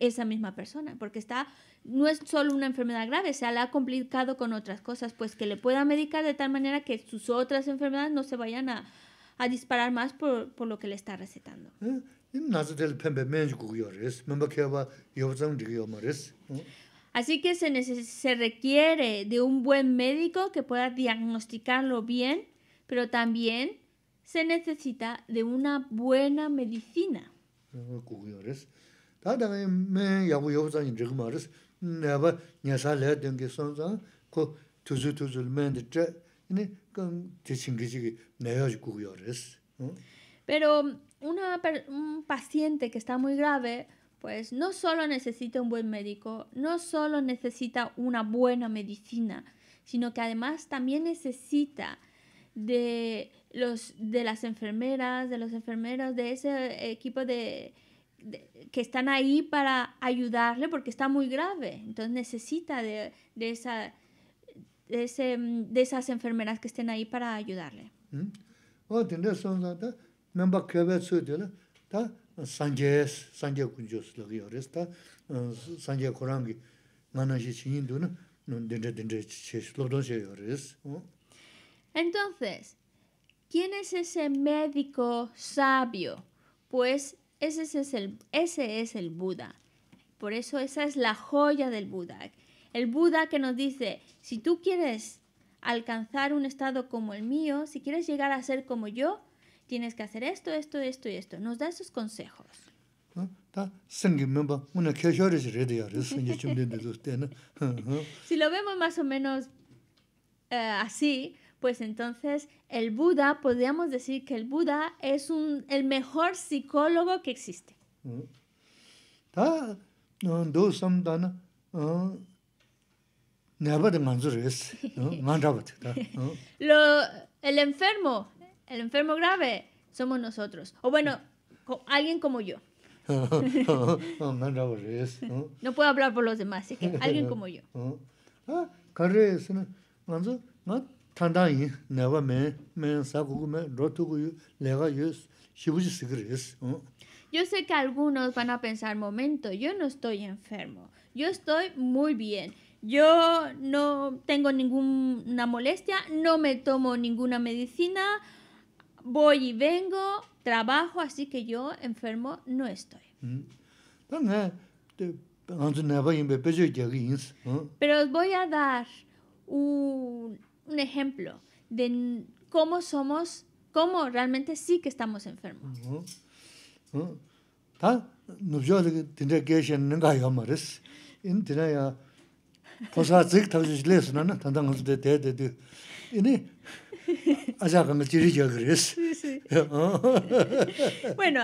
esa misma persona, porque está, no es solo una enfermedad grave, se la ha complicado con otras cosas, pues que le pueda medicar de tal manera que sus otras enfermedades no se vayan a, disparar más por, por, lo que le está recetando. ¿Eh? Así que se, se requiere de un buen médico que pueda diagnosticarlo bien, pero también se necesita de una buena medicina. Pero una, un paciente que está muy grave, pues no solo necesita un buen médico, no solo necesita una buena medicina, sino que además también necesita de, los, de las enfermeras, de los enfermeros, de ese equipo de que están ahí para ayudarle porque está muy grave. Entonces necesita de, de, esa, de, esas enfermeras que estén ahí para ayudarle. Entonces, ¿quién es ese médico sabio? Pues ese es el, ese es el Buda. Por eso esa es la joya del Buda. El Buda que nos dice, si tú quieres alcanzar un estado como el mío, si quieres llegar a ser como yo, tienes que hacer esto, esto, esto y esto. Nos da esos consejos. si lo vemos más o menos eh, así, pues entonces el Buda, podríamos decir que el Buda es un, el mejor psicólogo que existe. Lo, el enfermo, el enfermo grave, somos nosotros. O bueno, alguien como yo. Mm. no puedo hablar por los demás, así que alguien como yo. Mm. Ah, yo sé que algunos van a pensar, momento, yo no estoy enfermo, yo estoy muy bien, yo no tengo ninguna molestia, no me tomo ninguna medicina, voy y vengo, trabajo, así que yo enfermo no estoy. Pero os voy a dar un un ejemplo de cómo somos, cómo realmente sí que estamos enfermos. Bueno,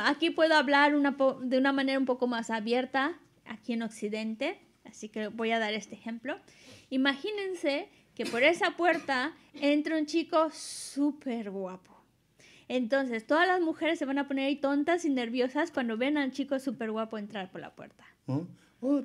aquí puedo hablar de una manera un poco más abierta aquí en occidente, así que voy a dar este ejemplo. Imagínense que por esa puerta entra un chico súper guapo. Entonces, todas las mujeres se van a poner ahí tontas y nerviosas cuando ven al chico súper guapo entrar por la puerta. Oh,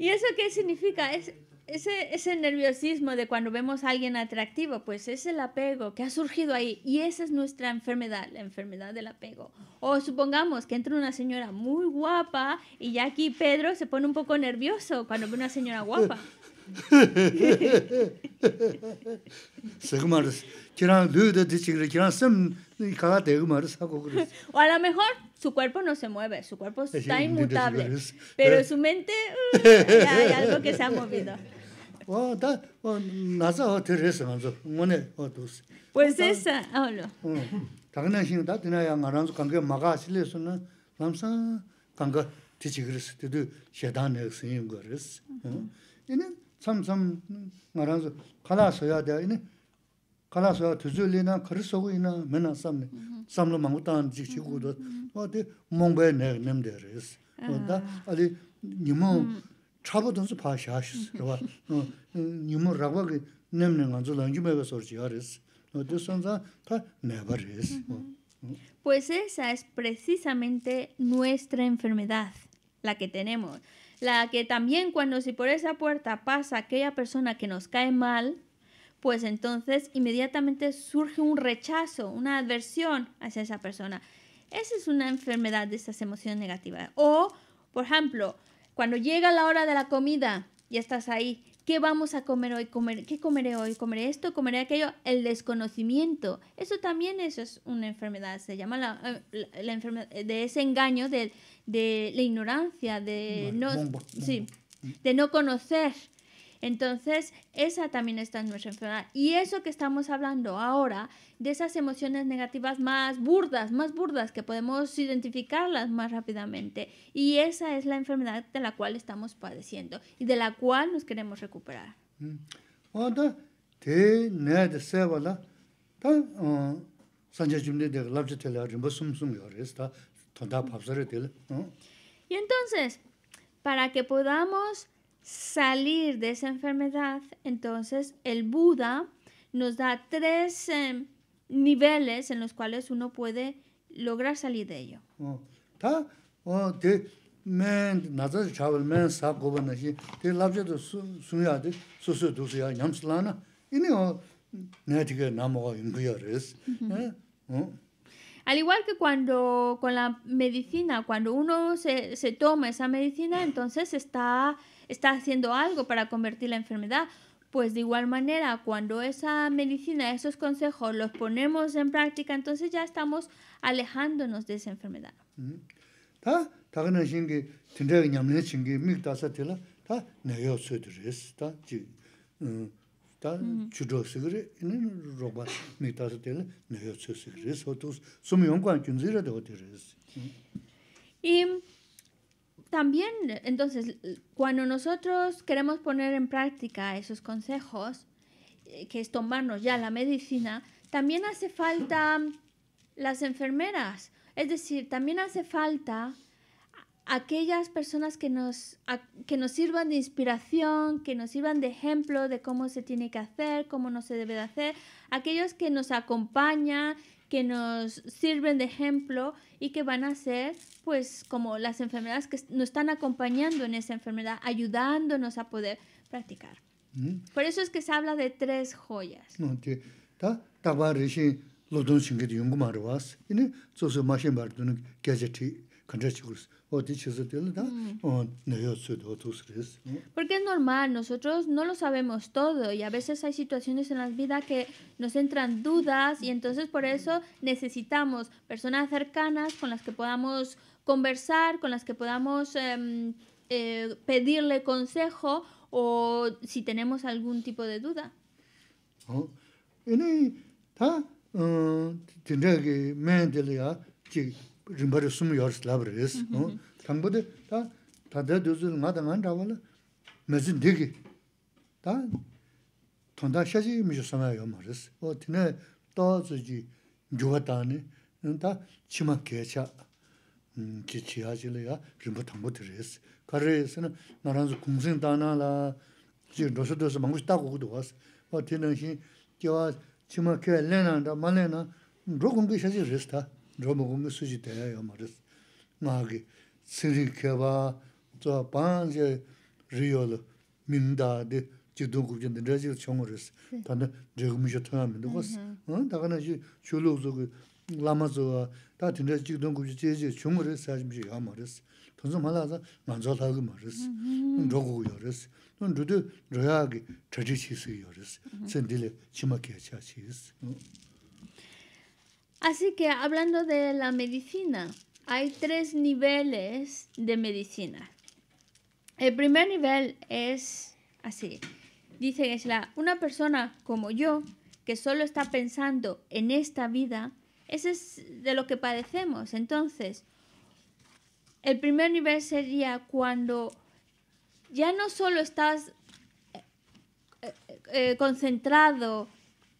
¿Y eso qué significa? Es ese, ese nerviosismo de cuando vemos a alguien atractivo, pues es el apego que ha surgido ahí y esa es nuestra enfermedad, la enfermedad del apego. O supongamos que entra una señora muy guapa y ya aquí Pedro se pone un poco nervioso cuando ve una señora guapa. o a lo mejor su cuerpo no se mueve, su cuerpo está inmutable, pero eh. su mente uh, hay algo que se ha movido. Nāza tē rēsa nga nzō, ngōne e tō sē. Wei sē sē? Ṭakāne ṭhīŋ dā tē nā ya nga rā nzō kāngi maghāsī 말아서 na, Ṭam sā, kāngi tē chīkiris, tē tū yē dā nēg sēm yīm kwa rēs. Yīne, pues esa es precisamente nuestra enfermedad la que tenemos la que también cuando si por esa puerta pasa aquella persona que nos cae mal pues entonces inmediatamente surge un rechazo, una adversión hacia esa persona. Esa es una enfermedad de esas emociones negativas. O, por ejemplo, cuando llega la hora de la comida, y estás ahí. ¿Qué vamos a comer hoy? ¿Qué comeré hoy? ¿Comeré esto? ¿Comeré aquello? El desconocimiento. Eso también eso es una enfermedad. Se llama la, eh, enfermedad de ese engaño, de, la ignorancia, de, no, sí, de no conocer. Entonces, esa también está en nuestra enfermedad. Y eso que estamos hablando ahora, de esas emociones negativas más burdas, más burdas, que podemos identificarlas más rápidamente. Y esa es la enfermedad de la cual estamos padeciendo y de la cual nos queremos recuperar. Y entonces, para que podamos salir de esa enfermedad, entonces el Buda nos da tres eh, niveles en los cuales uno puede lograr salir de ello. Al igual que cuando con la medicina, cuando uno se, se toma esa medicina, entonces está está haciendo algo para convertir la enfermedad. Pues de igual manera, cuando esa medicina, esos consejos los ponemos en práctica, entonces ya estamos alejándonos de esa enfermedad también, entonces, cuando nosotros queremos poner en práctica esos consejos, eh, que es tomarnos ya la medicina, también hace falta mm, las enfermeras. Es decir, también hace falta aquellas personas que nos, sirvan de inspiración, que nos sirvan de ejemplo de cómo se tiene que hacer, cómo no se debe de hacer, aquellos que nos acompañan, que nos sirven de ejemplo y que van a ser pues como las enfermedades que nos están acompañando en esa enfermedad, ayudándonos a poder practicar. Mm. Por eso es que se habla de tres joyas. Porque es normal, nosotros no lo sabemos todo y a veces hay situaciones en la vida que nos entran dudas y entonces por eso necesitamos personas cercanas con las que podamos conversar, con las que podamos em, eh, pedirle consejo o si tenemos algún tipo de duda. Oh, ta, eh, Rimbari sumu yaris labi riz. Mm-hmm. Thangbuti taa taaday doozil nga taa nga trawa mm, la mazi ndiki taa thongdaa shaji mishu samaya yaw ma riz. Wa tina toziji gyo wa taani taa chi ma keecha ki chiya zili ya Rimbari thangbuti riz. Kari naran zu kungsing taa la si dosa dosa mangushita wasi. xin ma shaji rōma gōmi sūjī tēyā yō 저 rīs. 리올 민다데 sīrī kēwā, tō pāñjā rīyō 통하면 누구스 어 jī dōng kūpchā dī, rā jī kā chōng rīs. Tā nā rī gōmi shō tōyā mī ndō gōs. Tā kā nā jī chū lō Así que hablando de la medicina, hay tres niveles de medicina. El primer nivel es así. Dice la una persona como yo, que solo está pensando en esta vida, ese es de lo que padecemos. Entonces, el primer nivel sería cuando ya no solo estás eh, eh, eh, concentrado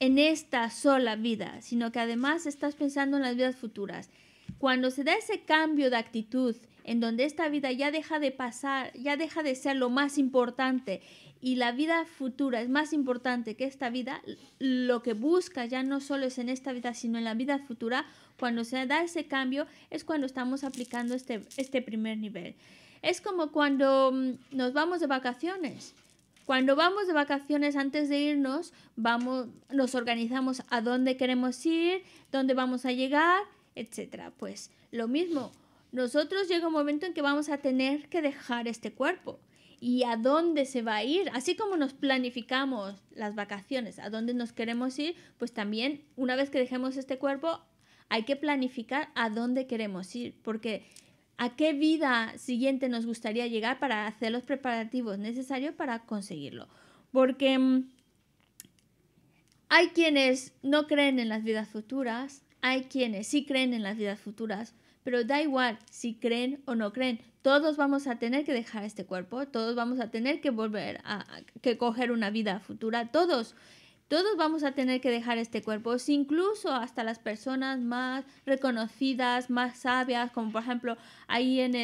en esta sola vida, sino que además estás pensando en las vidas futuras. Cuando se da ese cambio de actitud en donde esta vida ya deja de pasar, ya deja de ser lo más importante y la vida futura es más importante que esta vida, lo que busca ya no solo es en esta vida, sino en la vida futura, cuando se da ese cambio es cuando estamos aplicando este, este primer nivel. Es como cuando mm, nos vamos de vacaciones cuando vamos de vacaciones antes de irnos, vamos, nos organizamos a dónde queremos ir, dónde vamos a llegar, etcétera. Pues lo mismo, nosotros llega un momento en que vamos a tener que dejar este cuerpo. ¿Y a dónde se va a ir? Así como nos planificamos las vacaciones, a dónde nos queremos ir, pues también una vez que dejemos este cuerpo, hay que planificar a dónde queremos ir, porque a qué vida siguiente nos gustaría llegar para hacer los preparativos necesarios para conseguirlo. Porque mm, hay quienes no creen en las vidas futuras, hay quienes sí creen en las vidas futuras, pero da igual si creen o no creen. Todos vamos a tener que dejar este cuerpo, todos vamos a tener que volver a, coger una vida futura, todos. Todos vamos a tener que dejar este cuerpo, incluso hasta las personas más reconocidas, más sabias, como por ejemplo ahí en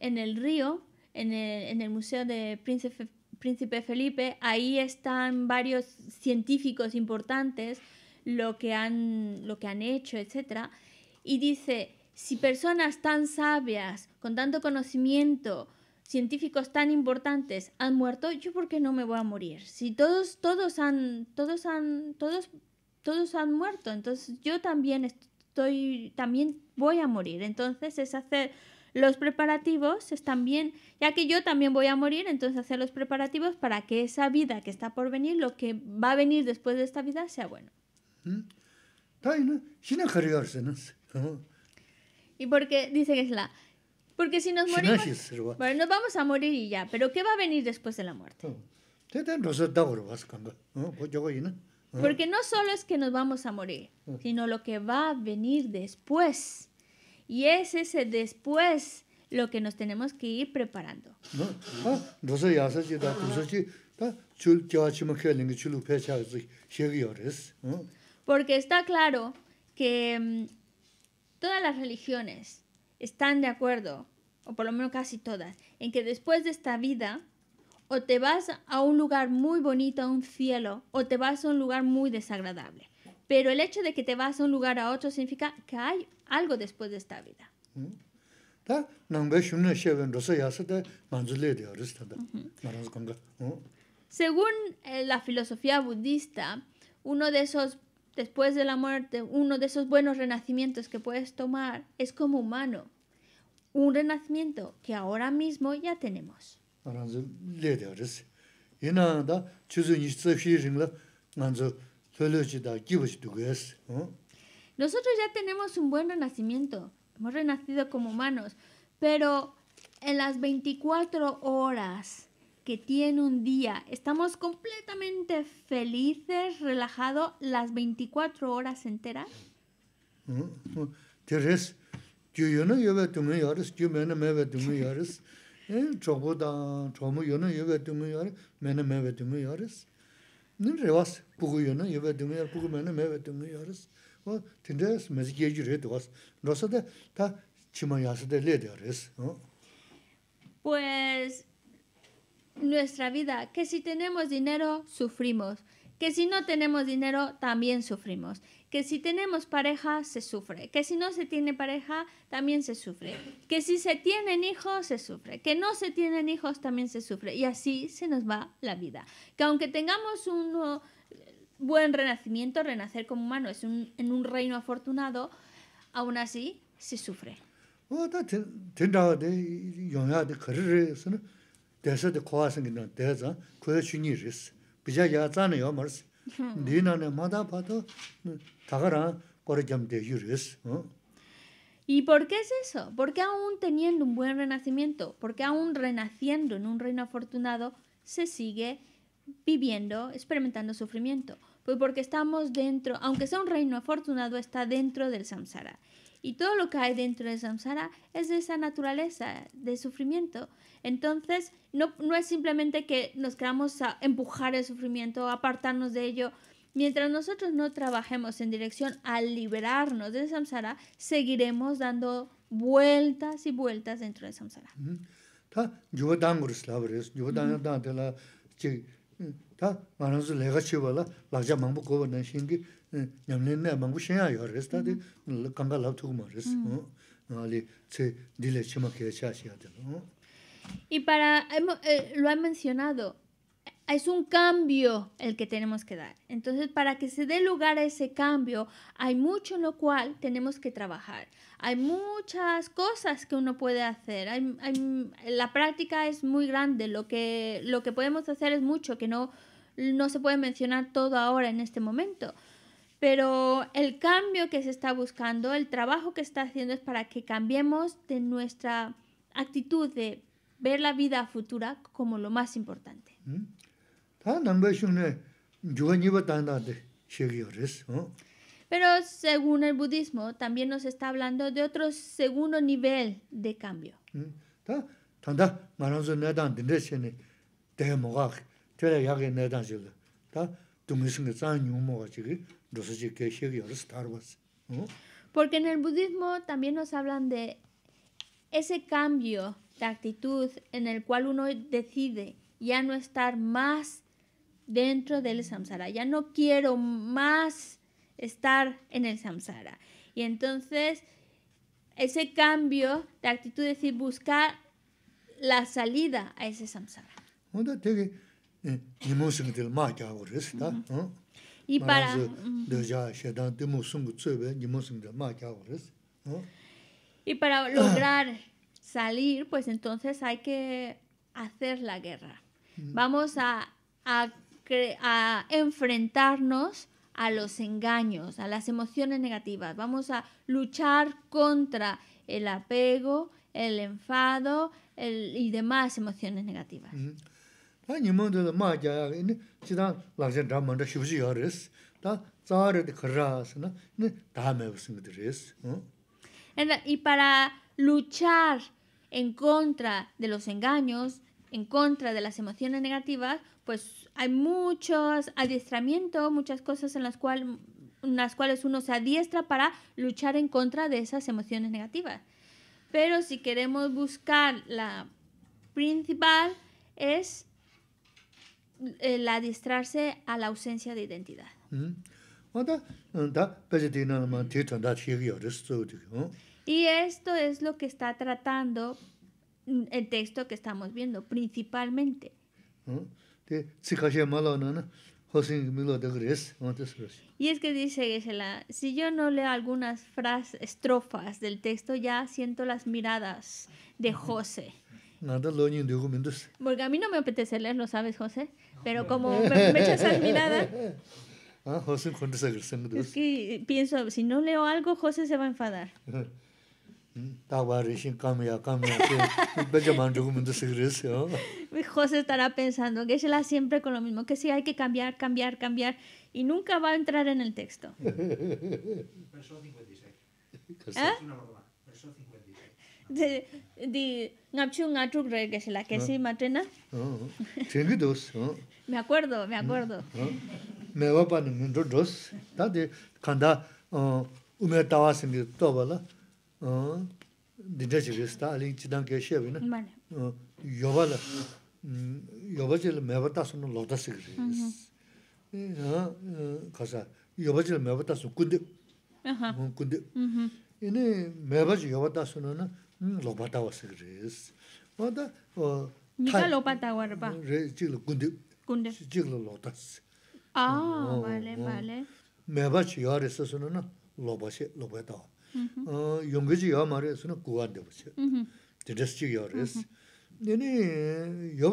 el, río, en el, Museo de Príncipe, Felipe, ahí están varios científicos importantes, lo que han, lo que han hecho, etc. Y dice, si personas tan sabias, con tanto conocimiento, científicos tan importantes han muerto, yo por qué no me voy a morir? Si todos todos han todos han todos todos han muerto, entonces yo también estoy también voy a morir. Entonces es hacer los preparativos es también, ya que yo también voy a morir, entonces hacer los preparativos para que esa vida que está por venir, lo que va a venir después de esta vida, sea bueno. Y porque dice que es la porque si nos morimos, bueno, nos vamos a morir y ya, pero ¿qué va a venir después de la muerte? Porque no solo es que nos vamos a morir, ah. sino lo que va a venir después. Y es ese después lo que nos tenemos que ir preparando. Pues, ah. Porque está claro que mm, todas las religiones están de acuerdo, o por lo menos casi todas, en que después de esta vida, o te vas a un lugar muy bonito, a un cielo, o te vas a un lugar muy desagradable. Pero el hecho de que te vas a un lugar a otro significa que hay algo después de esta vida. Mm. Mm. Según eh, la filosofía budista, uno de esos después de la muerte, uno de esos buenos renacimientos que puedes tomar es como humano. Un renacimiento que ahora mismo ya tenemos. Nosotros ya tenemos un buen renacimiento, hemos renacido como humanos, pero en las 24 horas que tiene un día. Estamos completamente felices, relajados las 24 horas enteras. Teres, mm, mm. yo yo no yo ve tú me yo me no me ve tú me yares. Eh, chobo da, chomo yo no yo ve tú me yares, me no me ve tú me revas, pugo yo no yo ve tú me yares, pugo me no me ve tú me yares. me sigue yo re dos. Rosa de ta chima yares de le de yares, ¿no? Pues nuestra vida, que si tenemos dinero, sufrimos, que si no tenemos dinero, también sufrimos, que si tenemos pareja, se sufre, que si no se tiene pareja, también se sufre, que si se tienen hijos, se sufre, que no se tienen hijos, también se sufre, y así se nos va la vida. Que aunque tengamos un buen renacimiento, renacer como humano es en un reino afortunado, aún así se sufre. ¿Y por qué es eso? Porque aún teniendo un buen renacimiento, porque aún renaciendo en un reino afortunado, se sigue viviendo, experimentando sufrimiento? Pues porque estamos dentro, aunque sea un reino afortunado, está dentro del samsara y todo lo que hay dentro de samsara es de esa naturaleza de sufrimiento. Entonces, no, no es simplemente que nos queramos empujar el sufrimiento, apartarnos de ello. Mientras nosotros no trabajemos en dirección a liberarnos de samsara, seguiremos dando vueltas y vueltas dentro de samsara. Mm -hmm. Y para, eh, lo han mencionado, eh, es un cambio el que tenemos que dar. Entonces, para que se dé lugar a ese cambio, hay mucho en lo cual tenemos que trabajar. Hay muchas cosas que uno puede hacer. hay, la práctica es muy grande. Lo que, lo que podemos hacer es mucho, que no, no se puede mencionar todo ahora en este momento. Pero el cambio que se está buscando, el trabajo que está haciendo es para que cambiemos de nuestra actitud de ver la vida futura como lo más importante. Pero según el budismo, también nos está hablando de otro segundo nivel de cambio. ¿Mm? Porque en el budismo también nos hablan de ese cambio de actitud en el cual uno decide ya no estar más dentro del samsara, ya no quiero más estar en el samsara. Y entonces ese cambio de actitud, es decir, buscar la salida a ese samsara. Uh eh, -huh. Eh, y para... Y para lograr salir, pues entonces hay que hacer la guerra. Mm. Vamos a, a, enfrentarnos a los engaños, a las emociones negativas. Vamos a luchar contra el apego, el enfado el, y demás emociones negativas. Mm. Uh, y para luchar en contra de los engaños en contra de las emociones negativas pues hay muchos adiestramientos muchas cosas en las en las cuales uno se adiestra para luchar en contra de esas emociones negativas pero si queremos buscar la principal es eh, la adiestrarse a la ausencia de identidad. Y esto es lo que está tratando mm, el texto que estamos viendo, principalmente. Y es que dice si yo no leo algunas frases, estrofas del texto, ya siento las miradas de José. Porque a mí no me apetece leerlo, ¿sabes, José? Pero como me, echas esas mirada. Ah, es que pienso, si no leo algo, José se va a enfadar. José estará pensando que la siempre con lo mismo, que sí hay que cambiar, cambiar, cambiar, y nunca va a entrar en el texto. ¿Eh? de de ngapchu ngatru gre que se la mate na tengo dos me acuerdo me acuerdo me va pa un dos ta de kanda ume tawa sin de to bala de de jis ta ali chidan que yo bala yo va chel me va ta sun lo da se gre kunde na lōpa tāwa sik rīs. Wā tā... Nika lōpa tāwa rīpa? Rī, jīgla gundi. Gundi. Jīgla lōta sī. Ā, bāle, bāle. Mēba chī yā rī sā sū na lōpa sī, lōpa tāwa. Yungi chī yā mā rī sū na guwān dī Nini, yō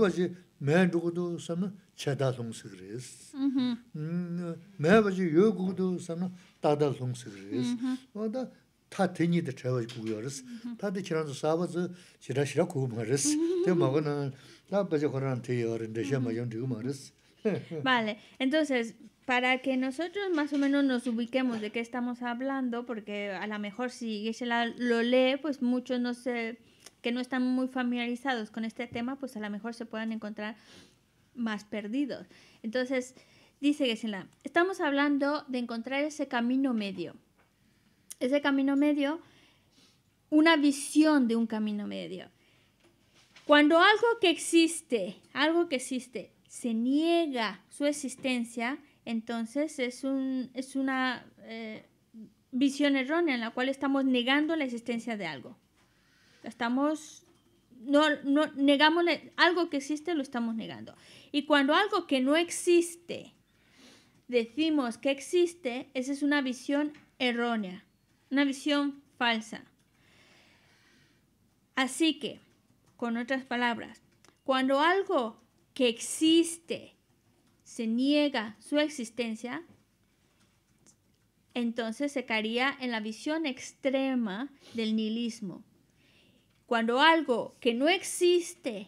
Vale, entonces, para que nosotros más o menos nos ubiquemos de qué estamos hablando, porque a lo mejor si Gisela lo lee, pues muchos no sé que no están muy familiarizados con este tema, pues a lo mejor se puedan encontrar más perdidos. Entonces, dice Gisela, estamos hablando de encontrar ese camino medio ese camino medio, una visión de un camino medio. Cuando algo que existe, algo que existe, se niega su existencia, entonces es, un, es una eh, visión errónea en la cual estamos negando la existencia de algo. Estamos, no negamos algo que existe, lo estamos negando. Y cuando algo que no existe, decimos que existe, esa es una visión errónea una visión falsa. Así que, con otras palabras, cuando algo que existe se niega su existencia, entonces se caería en la visión extrema del nihilismo. Cuando algo que no existe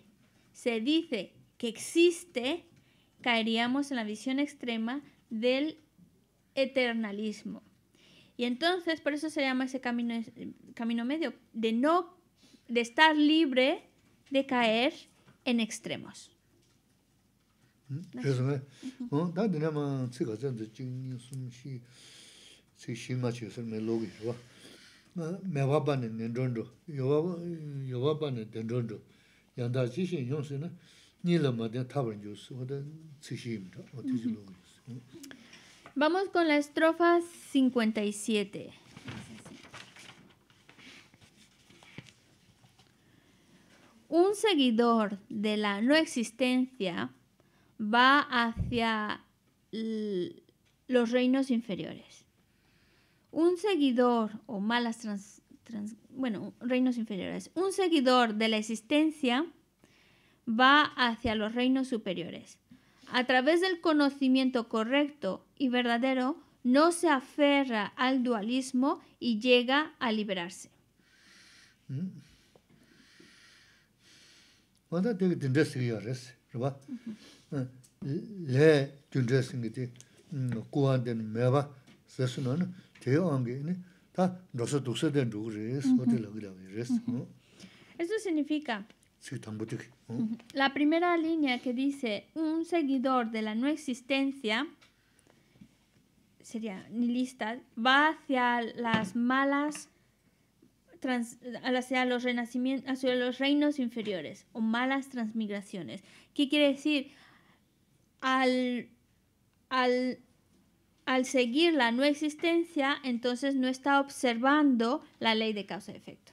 se dice que existe, caeríamos en la visión extrema del eternalismo. Y entonces, por eso se llama ese camino, camino medio, de no, de estar libre de caer en extremos. Vamos con la estrofa 57. Un seguidor de la no existencia va hacia los reinos inferiores. Un seguidor o malas trans, bueno, reinos inferiores. Un seguidor de la existencia va hacia los reinos superiores a través del conocimiento correcto y verdadero, no se aferra al dualismo y llega a liberarse. Mm. Ah, significa La primera línea que dice un seguidor de la no existencia sería lista, va hacia las malas hacia, los renacimientos, hacia los reinos inferiores o malas transmigraciones. ¿Qué quiere decir? Al, al seguir la no existencia, entonces no está observando la ley de causa y efecto.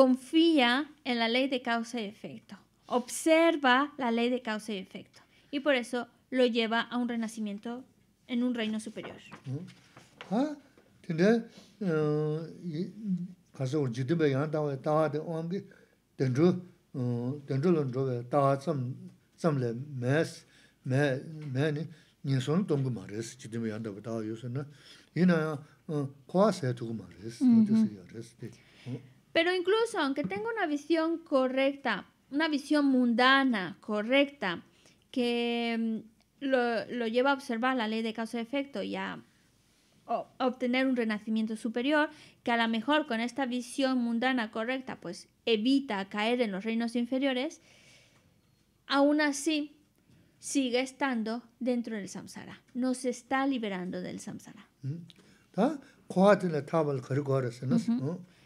confía en la ley de causa y efecto, observa la ley de causa y efecto y por eso lo lleva a un renacimiento en un reino superior. ¿Eh? ¿Ah? Pero incluso aunque tenga una visión correcta, una visión mundana correcta, que mm, lo, lleva a observar la ley de causa-efecto y a obtener un renacimiento superior, que a lo mejor con esta visión mundana correcta, pues evita caer en los reinos inferiores, aún así sigue estando dentro del samsara, no se está liberando del samsara. ¿Mm? ¿Ah?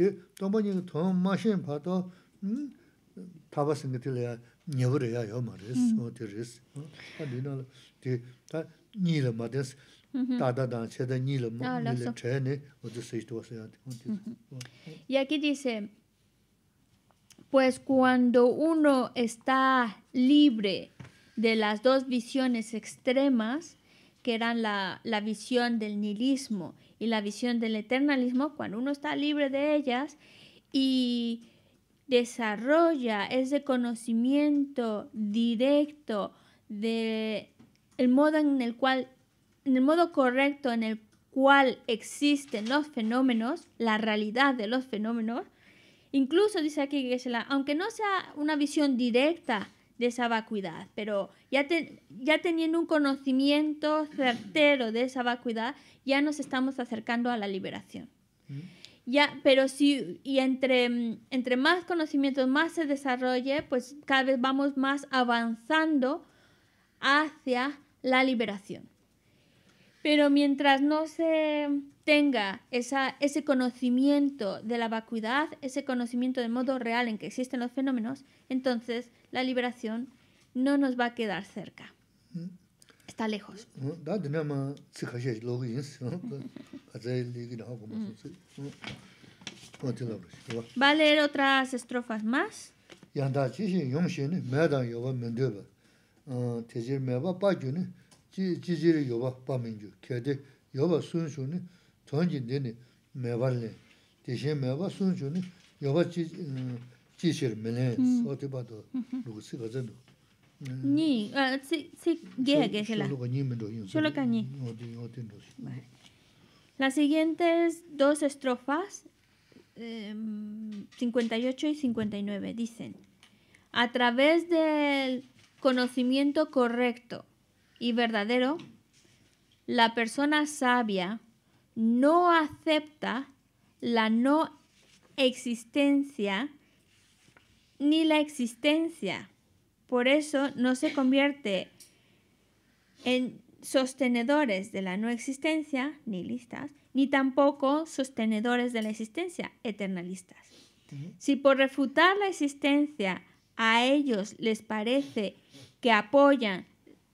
Tē tōmba nīng tōng mā shēng pā tō tāba sīng tī lé nyabu rē yā yō mā rēs, o tē rēs. Tā nī nā, tē tā nī lē mā tēs, tā o tē sēch Y aquí dice, pues cuando uno está libre de las dos visiones extremas, que eran la, la visión del nihilismo y la visión del eternalismo, cuando uno está libre de ellas y desarrolla ese conocimiento directo de el modo en el cual en el modo correcto en el cual existen los fenómenos, la realidad de los fenómenos, incluso dice aquí que aunque no sea una visión directa de esa vacuidad, pero ya, ya teniendo un conocimiento certero de esa vacuidad, ya nos estamos acercando a la liberación. Mm. Ya, pero si y entre, entre más conocimientos más se desarrolle, pues cada vez vamos más avanzando hacia la liberación. Pero mientras no se tenga esa, ese conocimiento de la vacuidad, ese conocimiento del modo real en que existen los fenómenos, entonces la liberación no nos va a quedar cerca. Mm-hmm. Está lejos. Va a leer otras estrofas más tōngjī dēne mēbar lē, tēshē mēbar sūn chū nē, mm, yōba jī shir mēlē, sō tē bā tō lūgu sī gāzā nō. Nī, sī gē gē shē lā. Shō lō kā nī mē rō yō. Shō lō kā nī. O Las siguientes dos estrofas, eh, em, 58 y 59, dicen, a través del conocimiento correcto y verdadero, la persona sabia no acepta la no existencia ni la existencia. Por eso no se convierte en sostenedores de la no existencia, ni listas, ni tampoco sostenedores de la existencia, eternalistas. Si por refutar la existencia a ellos les parece que apoyan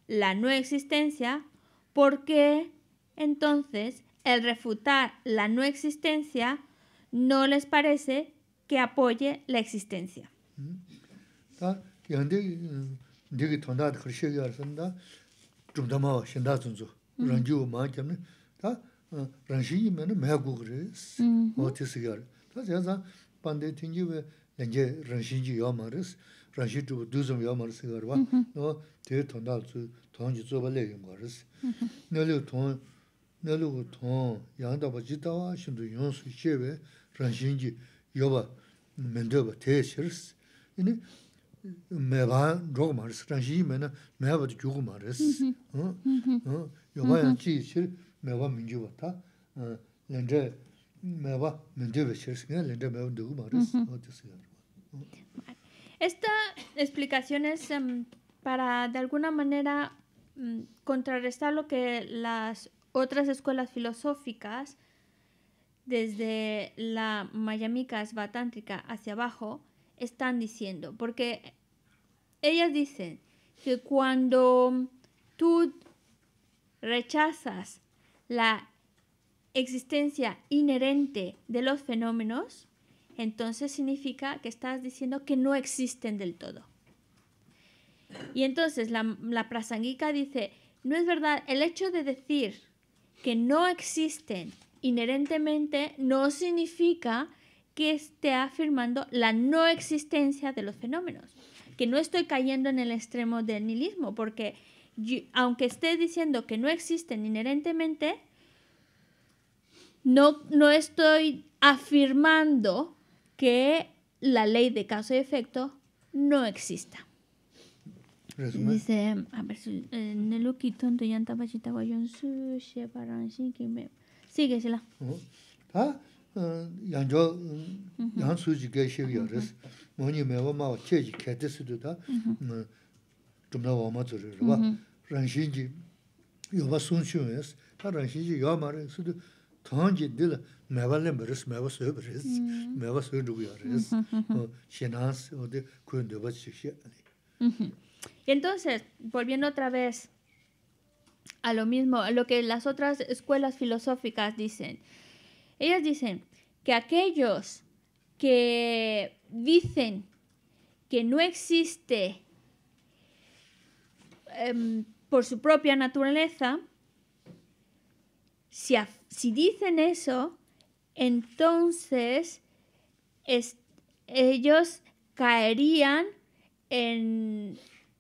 la no existencia, ¿por qué entonces el refutar la no existencia no les parece que apoye la existencia meluu tong yangdaba jitawa shindu yonsu chewe ranshinji yoba mendoba te shiris. Ini meba rogo maris, ranshinji mena meba di gyugu maris. Yoba yanchi mm-hmm. shir meba mingiwa ta lende meba mendoba shiris, lende meba dugu maris. Mm-hmm. Esta explicación es um, para de alguna manera mm, contrarrestar lo que las otras escuelas filosóficas, desde la Miami Kasva hacia abajo, están diciendo, porque ellas dicen que cuando tú rechazas la existencia inherente de los fenómenos, entonces significa que estás diciendo que no existen del todo. Y entonces la, la dice, no es verdad, el hecho de decir que no existen inherentemente no significa que esté afirmando la no existencia de los fenómenos, que no estoy cayendo en el extremo del nihilismo, porque aunque esté diciendo que no existen inherentemente, no, no estoy afirmando que la ley de caso y efecto no exista. resume. Dice, a ver si en el loquito ando ya estaba chita va su che para sin que me sigue se la. Ta yang jo yang su ji ge she yo res. Mo ni me wa ma wa che ji ke de su da. Tu na wa ma zu ri wa. Ran ji yo ba sun shu es. Ta ran ji yo ma re su de tang ji de la me wa le res me wa su res. Me wa su du yo res. O. na o de ku de ba chi xie. Y entonces, volviendo otra vez a lo mismo, a lo que las otras escuelas filosóficas dicen. Ellas dicen que aquellos que dicen que no existe em, por su propia naturaleza, si, si dicen eso, entonces ellos caerían en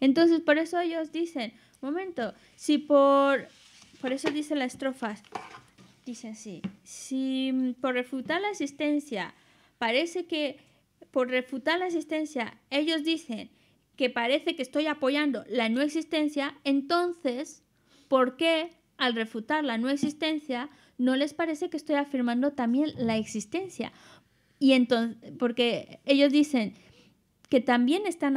Entonces, por eso ellos dicen, momento, si por, por eso dicen las estrofas, dicen sí, si por refutar la existencia parece que, por refutar la existencia ellos dicen que parece que estoy apoyando la no existencia, entonces, ¿por qué al refutar la no existencia no les parece que estoy afirmando también la existencia? Y entonces, porque ellos dicen que también están,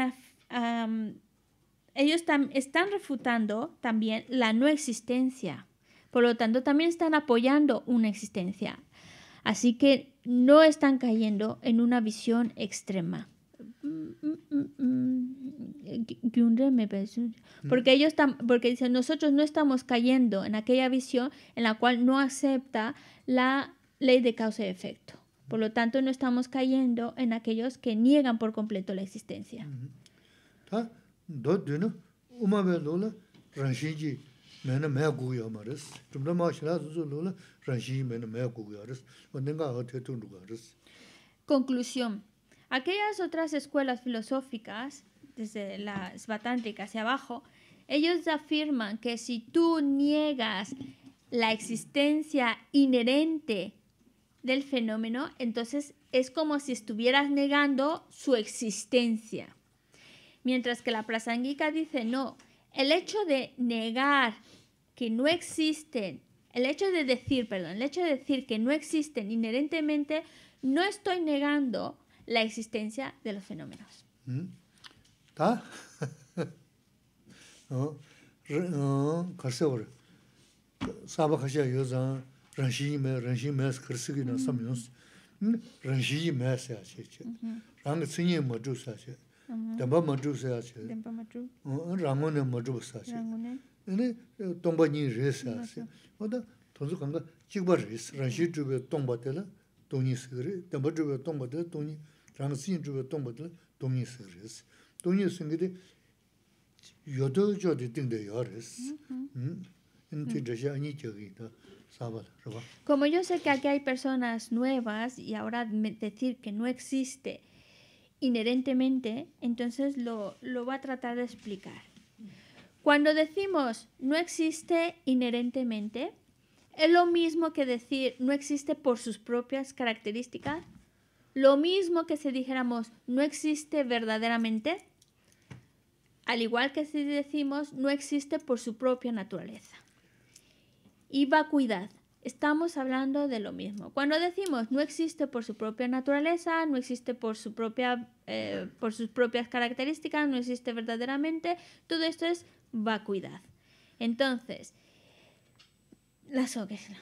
ellos están refutando también la no existencia. Por lo tanto, también están apoyando una existencia. Así que no están cayendo en una visión extrema. Mm. Porque ellos porque dicen, nosotros no estamos cayendo en aquella visión en la cual no acepta la ley de causa y efecto. Por lo tanto, no estamos cayendo en aquellos que niegan por completo la existencia. Conclusión. Aquellas otras escuelas filosóficas, desde la batánticas hacia abajo, ellos afirman que si tú niegas la existencia inherente del fenómeno, entonces es como si estuvieras negando su existencia. Mientras que la prasangika dice, no, el hecho de negar que no existen, el hecho de decir, perdón, el hecho de decir que no existen inherentemente, no estoy negando la existencia de los fenómenos. ¿Mm? rāngshīyī mēs, rāngshīyī mēs kārsīgī na sāma yōngs, rāngshīyī mēs yā chē chē, rāngā cīnyē mā chūs yā chē, dāmbā mā chūs yā chē, rāngō nē mā chūs yā chē, tōmbā nī rēs yā chē, wā tā tōnsu kāngā chīkbā rēs, rāngshīyī chūbē tōmbā tēlā tōngī sīgā rēs, Como yo sé que aquí hay personas nuevas y ahora decir que no existe inherentemente, entonces lo, lo va a tratar de explicar. Cuando decimos no existe inherentemente, es lo mismo que decir no existe por sus propias características, lo mismo que si dijéramos no existe verdaderamente, al igual que si decimos no existe por su propia naturaleza y vacuidad. Estamos hablando de lo mismo. Cuando decimos no existe por su propia naturaleza, no existe por, su propia, eh, por sus propias características, no existe verdaderamente, todo esto es vacuidad. Entonces, la soquesla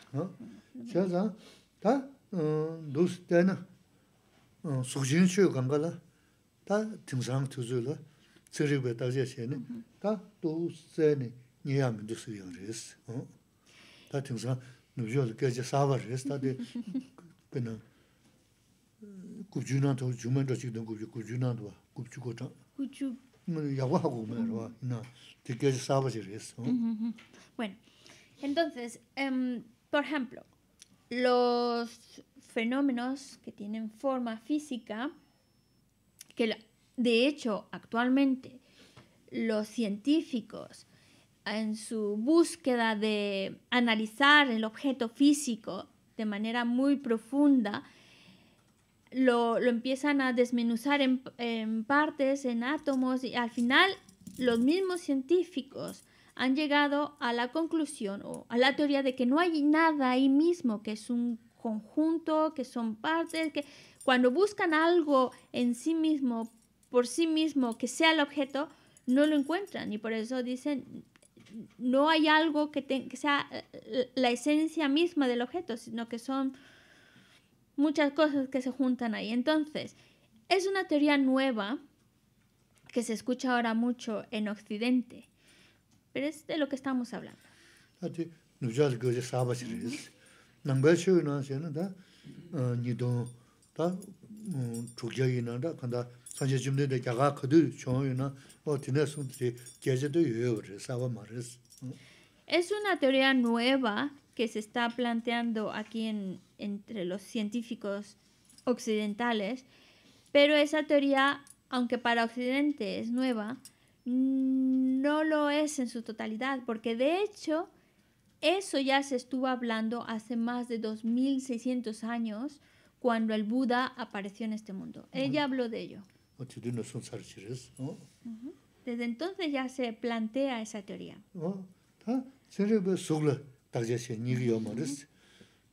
tā tīngsā nubzhio lī gāyā sāvā rēs, tā tī kēnā gubchū nā tō, jūmēn tō chik tō gubchū, gubchū nā tō wā, gubchū kō tā. Gubchū. Yāguā hā gō mē rō wā, nā, tī gāyā sāvā chik rēs. Bueno, entonces, um, por ejemplo, los fenómenos que tienen forma física, que la, de hecho actualmente los científicos en su búsqueda de analizar el objeto físico de manera muy profunda, lo, empiezan a desmenuzar en, en, partes, en átomos, y al final los mismos científicos han llegado a la conclusión o a la teoría de que no hay nada ahí mismo, que es un conjunto, que son partes, que cuando buscan algo en sí mismo, por sí mismo, que sea el objeto, no lo encuentran y por eso dicen no hay algo que, sea la esencia misma del objeto, sino que son muchas cosas que se juntan ahí. Entonces, es una teoría nueva que se escucha ahora mucho en Occidente, pero es de lo que estamos hablando. Es una teoría nueva que se está planteando aquí entre los científicos occidentales, pero esa teoría, aunque para Occidente es nueva, no lo es en su totalidad, porque de hecho eso ya se estuvo hablando hace más de 2600 años cuando el Buda apareció en este mundo. Ella habló de ello. no son sarchires, ¿no? Desde entonces ya se plantea esa teoría. ¿No? ¿Tá? Sería que sugla, tal vez se ni vio más.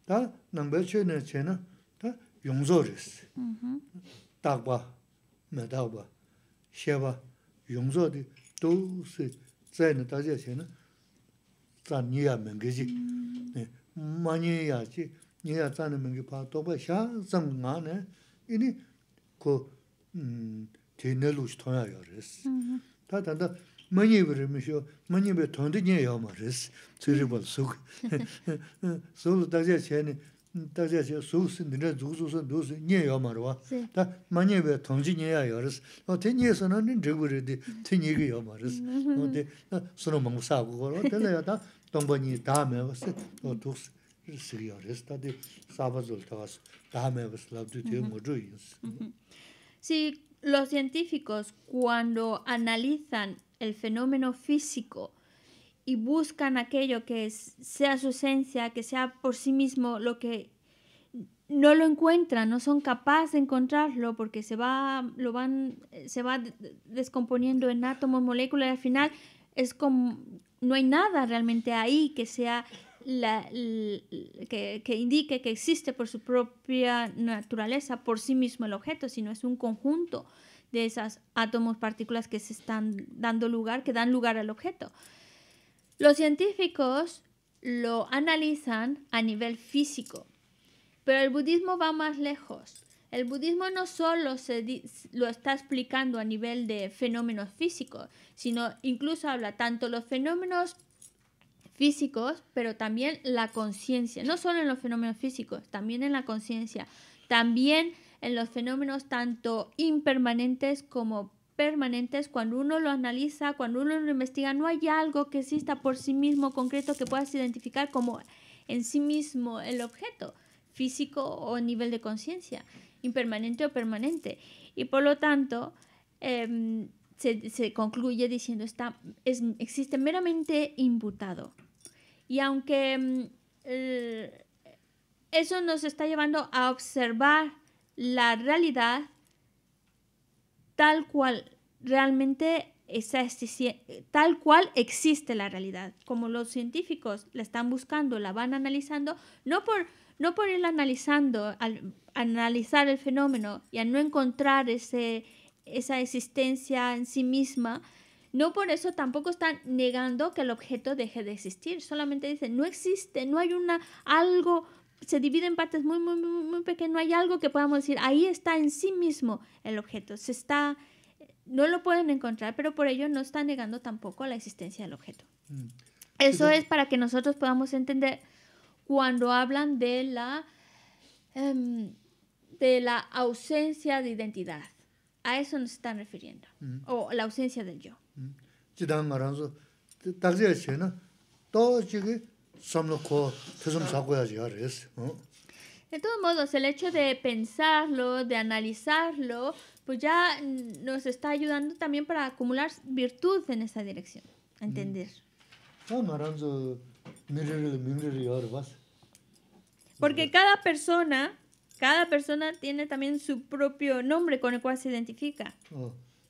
¿Tá? Nambé chene chena, ¿tá? Yungzo res. Tagba, medagba, sheba, yungzo de, tú se zayna tal tēne lūch tōngyā yō rēs. Tā tāndā mañi wē rēmi shō, mañi wē tōngdi ñe yō mō rēs, tsui rī bōl sōg. Sōg lō dāgjā chēni, dāgjā chēni sōg sī, nirā dzūg sō sō, dō sō, ñe yō mō rō wā. Tā mañi wē tōngdi ñe yā yō tē ñe sō nā nī dhīg wē rēdi, tē ñe kī yō tē nō sā tē lā yā tā tōngba sī Si los científicos cuando analizan el fenómeno físico y buscan aquello que sea su esencia, que sea por sí mismo lo que no lo encuentran, no son capaces de encontrarlo porque se va, lo van, se va descomponiendo en átomos, moléculas y al final es como no hay nada realmente ahí que sea que, indique que existe por su propia naturaleza, por sí mismo el objeto, sino es un conjunto de esas átomos, partículas que se están dando lugar, que dan lugar al objeto. Los científicos lo analizan a nivel físico, pero el budismo va más lejos. El budismo no solo lo está explicando a nivel de fenómenos físicos, sino incluso habla tanto los fenómenos físicos, pero también la conciencia, no solo en los fenómenos físicos, también en la conciencia, también en los fenómenos tanto impermanentes como permanentes, cuando uno lo analiza, cuando uno lo investiga, no hay algo que exista por sí mismo concreto que puedas identificar como en sí mismo el objeto físico o nivel de conciencia, impermanente o permanente. Y por lo tanto, em, se, concluye diciendo está, existe meramente imputado. Y aunque mm, eso nos está llevando a observar la realidad tal cual realmente tal cual existe la realidad, como los científicos la están buscando, la van analizando, no por, no por ir analizando, analizar el fenómeno y a no encontrar esa existencia en sí misma, no por eso tampoco están negando que el objeto deje de existir, solamente dicen, no existe, no hay una algo se divide en partes muy muy muy, muy pequeñas, no hay algo que podamos decir, ahí está en sí mismo el objeto, se está no lo pueden encontrar, pero por ello no están negando tampoco la existencia del objeto. Mm. Eso es para que nosotros podamos entender cuando hablan de la, em, de la ausencia de identidad. A eso nos están refiriendo. O la ausencia del yo. 지단 말아서 딱지에 De todos modos, el hecho de pensarlo, de analizarlo, pues ya mm, nos está ayudando también para acumular virtud en esa dirección, a entender. Porque cada persona, cada persona tiene también su propio nombre con el cual se identifica.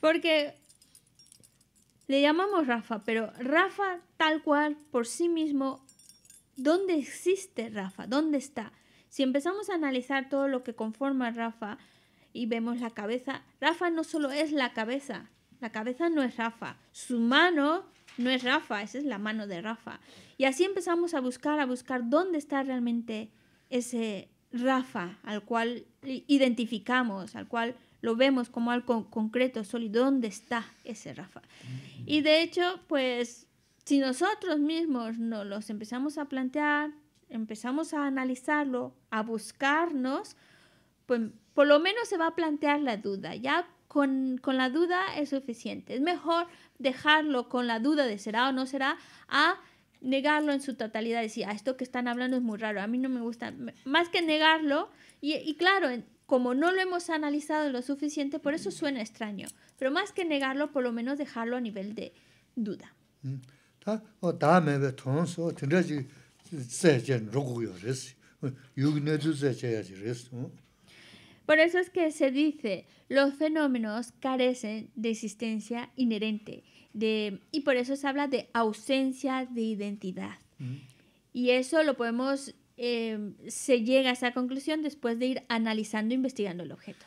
porque le llamamos Rafa pero Rafa tal cual por sí mismo ¿dónde existe Rafa? ¿dónde está? si empezamos a analizar todo lo que conforma Rafa y vemos la cabeza Rafa no solo es la cabeza la cabeza no es Rafa su mano no es Rafa, esa es la mano de Rafa. Y así empezamos a buscar, a buscar dónde está realmente ese Rafa al cual identificamos, al cual lo vemos como algo concreto, sólido, dónde está ese Rafa. Mm. Y de hecho, pues si nosotros mismos nos los empezamos a plantear, empezamos a analizarlo, a buscarnos, pues por lo menos se va a plantear la duda. Ya con, la duda es suficiente. Es mejor dejarlo con la duda de será o no será a negarlo en su totalidad. Decir, a esto que están hablando es muy raro, a mí no me gusta. Más que negarlo, y, claro, como no lo hemos analizado lo suficiente, por eso suena extraño. Pero más que negarlo, por lo menos dejarlo a nivel de duda. Por eso es que se dice, los fenómenos carecen de existencia inherente y por eso se habla de ausencia de identidad. Y eso lo podemos, em, se llega a esa conclusión después de ir analizando, e investigando el objeto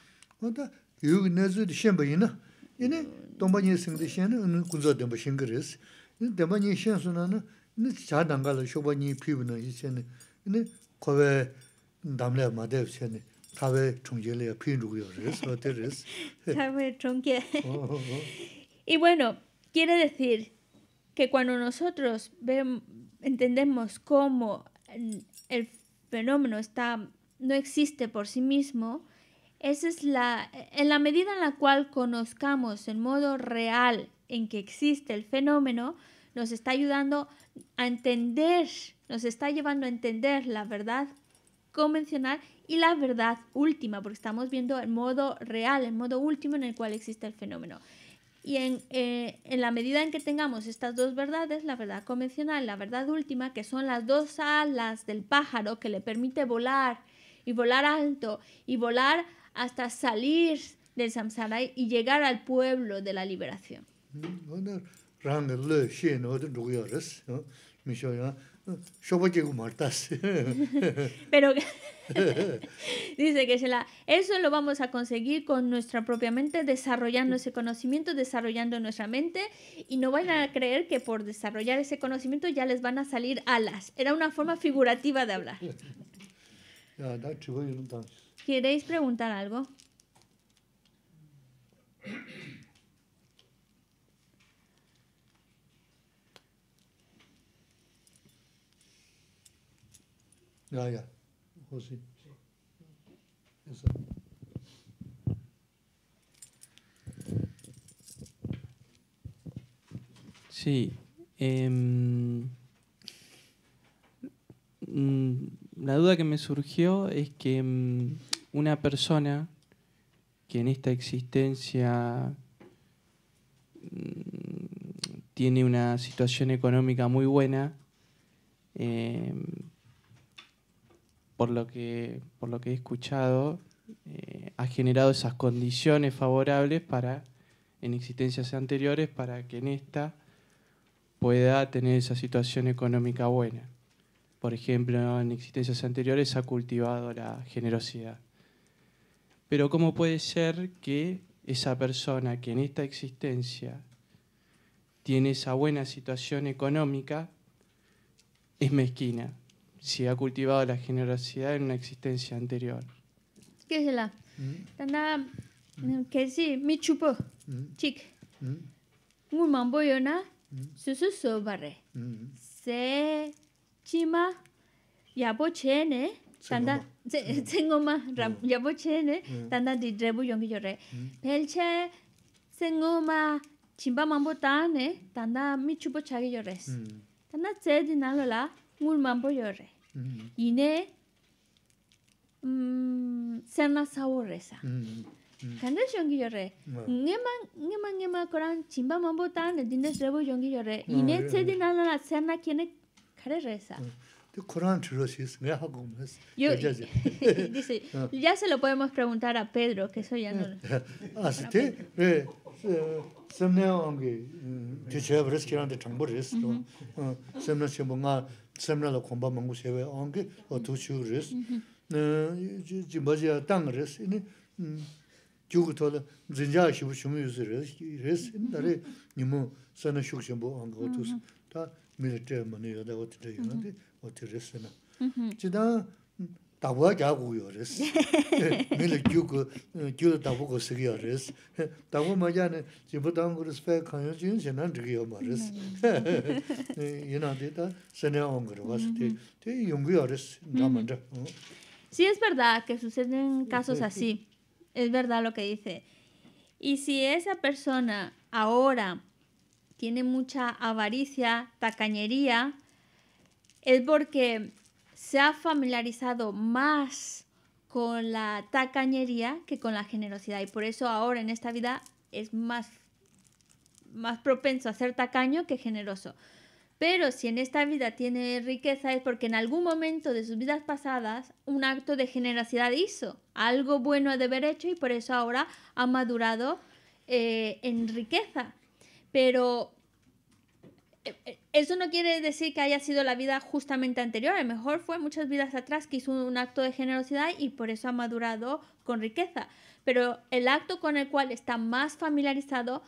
o Y bueno, quiere decir que cuando nosotros entendemos cómo el fenómeno está, no existe por sí mismo, esa es la, en la medida en la cual conozcamos el modo real en que existe el fenómeno, nos está ayudando a entender, nos está llevando a entender la verdad convencional y la verdad última, porque estamos viendo el modo real, el modo último en el cual existe el fenómeno. Y en, eh, en, la medida en que tengamos estas dos verdades, la verdad convencional, y la verdad última, que son las dos alas del pájaro que le permite volar y volar alto y volar hasta salir del samsara y llegar al pueblo de la liberación. Yo voy muertas. Pero dice que se la, eso lo vamos a conseguir con nuestra propia mente, desarrollando ese conocimiento, desarrollando nuestra mente y no vayan a creer que por desarrollar ese conocimiento ya les van a salir alas. Era una forma figurativa de hablar. Ah, ¿Queréis preguntar algo? Sí. Em, mm, la duda que me surgió es que mm, una persona que en esta existencia mm, tiene una situación económica muy buena, eh, por lo que, por lo que he escuchado, eh, ha generado esas condiciones favorables para, en existencias anteriores, para que en esta pueda tener esa situación económica buena. Por ejemplo, en existencias anteriores ha cultivado la generosidad. Pero ¿cómo puede ser que esa persona que en esta existencia tiene esa buena situación económica es mezquina? si ha cultivado la generosidad en una existencia anterior. ¿Qué es la? Mm. Tanda, mm, que sí mi chupo, mm. chic. Un mambo na, susu sobarre? Se, chima, yabo chene, tanda, tengo más, yabo chene, tanda di drebu yongi yore. Pelche, tengo más, chimba mambo tane, tanda mi chupo chagi yores. Tanda, se dinalo la, 물만 보여래. 음. 이내 음, serna saboresa. re? nema nema nema chimba mambo tan dinde srebo yongi la ah, serna kene kare De dice, ah. ya se lo podemos preguntar a Pedro, que eso ya no. Ah, eh semne mm, de tambores, semina la kumbha mungu sewe ongi mm-hmm. o tuxiu res. Mm-hmm. Jimbajia tang res, ini jugu mm, tola zinjaa shibu shumu yuzi res, ini dhari mm-hmm. nimu sana shuk shimbu ongi o Ta mani yada da dhaya yunga di oti tabu ya guyores mil yugo yugo tabu go sigiores tabu ma ya ne jibu tan go respe kan yo jin jin nan jigi yo mares yina de ta sene on go was te te Sí, es verdad que suceden casos así. Es verdad lo que dice. Y si esa persona ahora tiene mucha avaricia, tacañería, es porque se ha familiarizado más con la tacañería que con la generosidad y por eso ahora en esta vida es más, más propenso a ser tacaño que generoso. Pero si en esta vida tiene riqueza es porque en algún momento de sus vidas pasadas un acto de generosidad hizo, algo bueno ha de haber hecho y por eso ahora ha madurado eh, en riqueza. Pero eh, eh, eso no quiere decir que haya sido la vida justamente anterior, a lo mejor fue muchas vidas atrás que hizo un acto de generosidad y por eso ha madurado con riqueza, pero el acto con el cual está más familiarizado,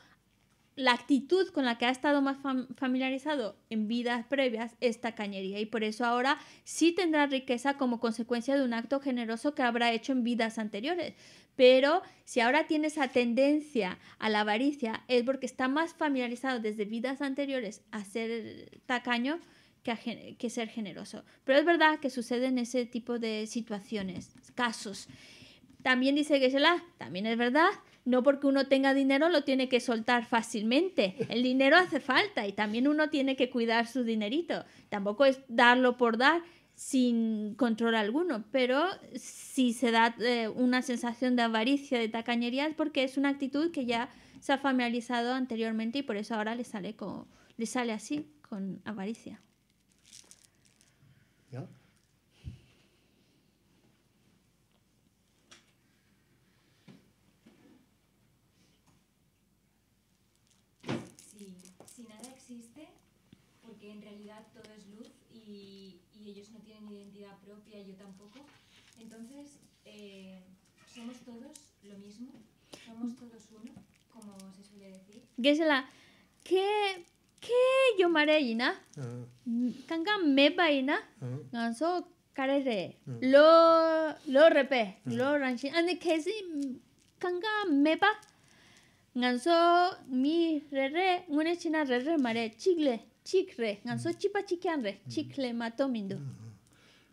la actitud con la que ha estado más familiarizado en vidas previas esta cañería y por eso ahora sí tendrá riqueza como consecuencia de un acto generoso que habrá hecho en vidas anteriores pero si ahora tiene esa tendencia a la avaricia es porque está más familiarizado desde vidas anteriores a ser tacaño que, a, ser generoso. Pero es verdad que sucede en ese tipo de situaciones, casos. También dice geshe también es verdad, no porque uno tenga dinero lo tiene que soltar fácilmente. El dinero hace falta y también uno tiene que cuidar su dinerito. Tampoco es darlo por dar, sin control alguno, pero si se da eh, una sensación de avaricia, de tacañería, es porque es una actitud que ya se ha familiarizado anteriormente y por eso ahora le sale, le sale así, con avaricia. Si, nada existe, porque en realidad todo es luz y ellos no propia, yo tampoco. Entonces, eh, somos todos lo mismo, somos todos uno, como se suele decir. la ¿qué, qué yo y na? Canga ah. me na? Ah. ganso re ah. lo, lo repe, lo ranchi ande que si, canga mepa nganso mi re re ngune china re re mare chicle chicre, nganso mm. chipa chikyan re chicle matomindo mm.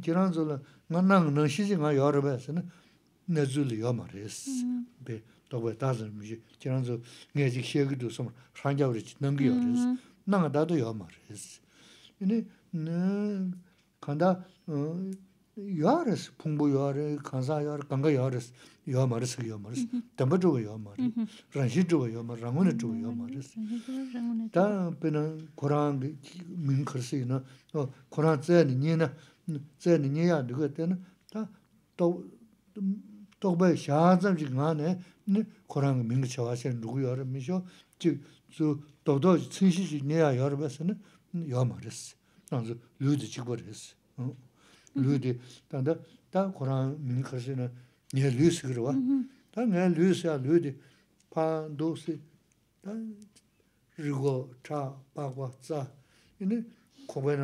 jiranzu la nga nang nang shiji nga yaa raba yasi na nazuli yaa ma 나가다도 mm-hmm. Be dogbay tazan mishi jiranzu nga yajik shegi du somar shangja warichi nangi yaa res. Mm-hmm. Nanga dadu yaa ma res. Yini kanda uh, yaa res, pungbu zay ni nyaya dhigo tena, ta tokbay shaadzaam chik ngaa naya, ni Kurangi mingi chawasayan dhugu yawara misho, chik zu togdo chingshi chik nyaya yawara basa na, yawama resi, nanzu luudi chikwa resi. Luudi, tanda ta Kurangi mingi karsi na nyaya luusi kirwa, ta nyaya paa rigo, chaa, tsaa, No se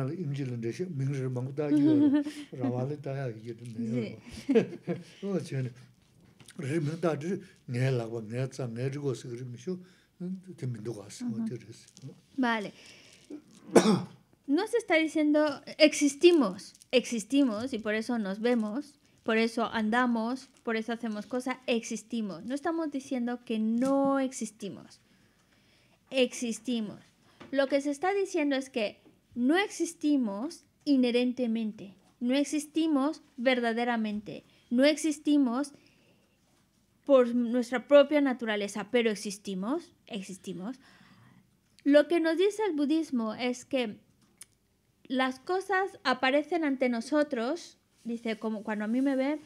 está diciendo existimos, existimos y por eso nos vemos, por eso andamos, por eso hacemos cosas, existimos. No estamos diciendo que no existimos. Existimos. Lo que se está diciendo es que no existimos inherentemente, no existimos verdaderamente, no existimos por nuestra propia naturaleza, pero existimos, existimos. Lo que nos dice el budismo es que las cosas aparecen ante nosotros, dice, como cuando a mí me ven,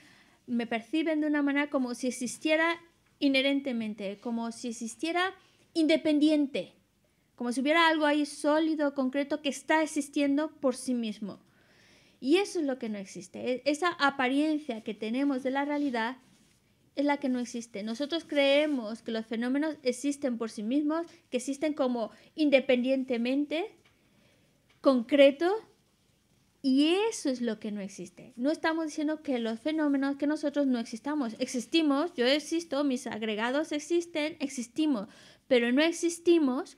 me perciben de una manera como si existiera inherentemente, como si existiera independiente como si hubiera algo ahí sólido, concreto, que está existiendo por sí mismo. Y eso es lo que no existe. E, esa apariencia que tenemos de la realidad es la que no existe. Nosotros creemos que los fenómenos existen por sí mismos, que existen como independientemente, concreto, y eso es lo que no existe. No estamos diciendo que los fenómenos, que nosotros no existamos. Existimos, yo existo, mis agregados existen, existimos, pero no existimos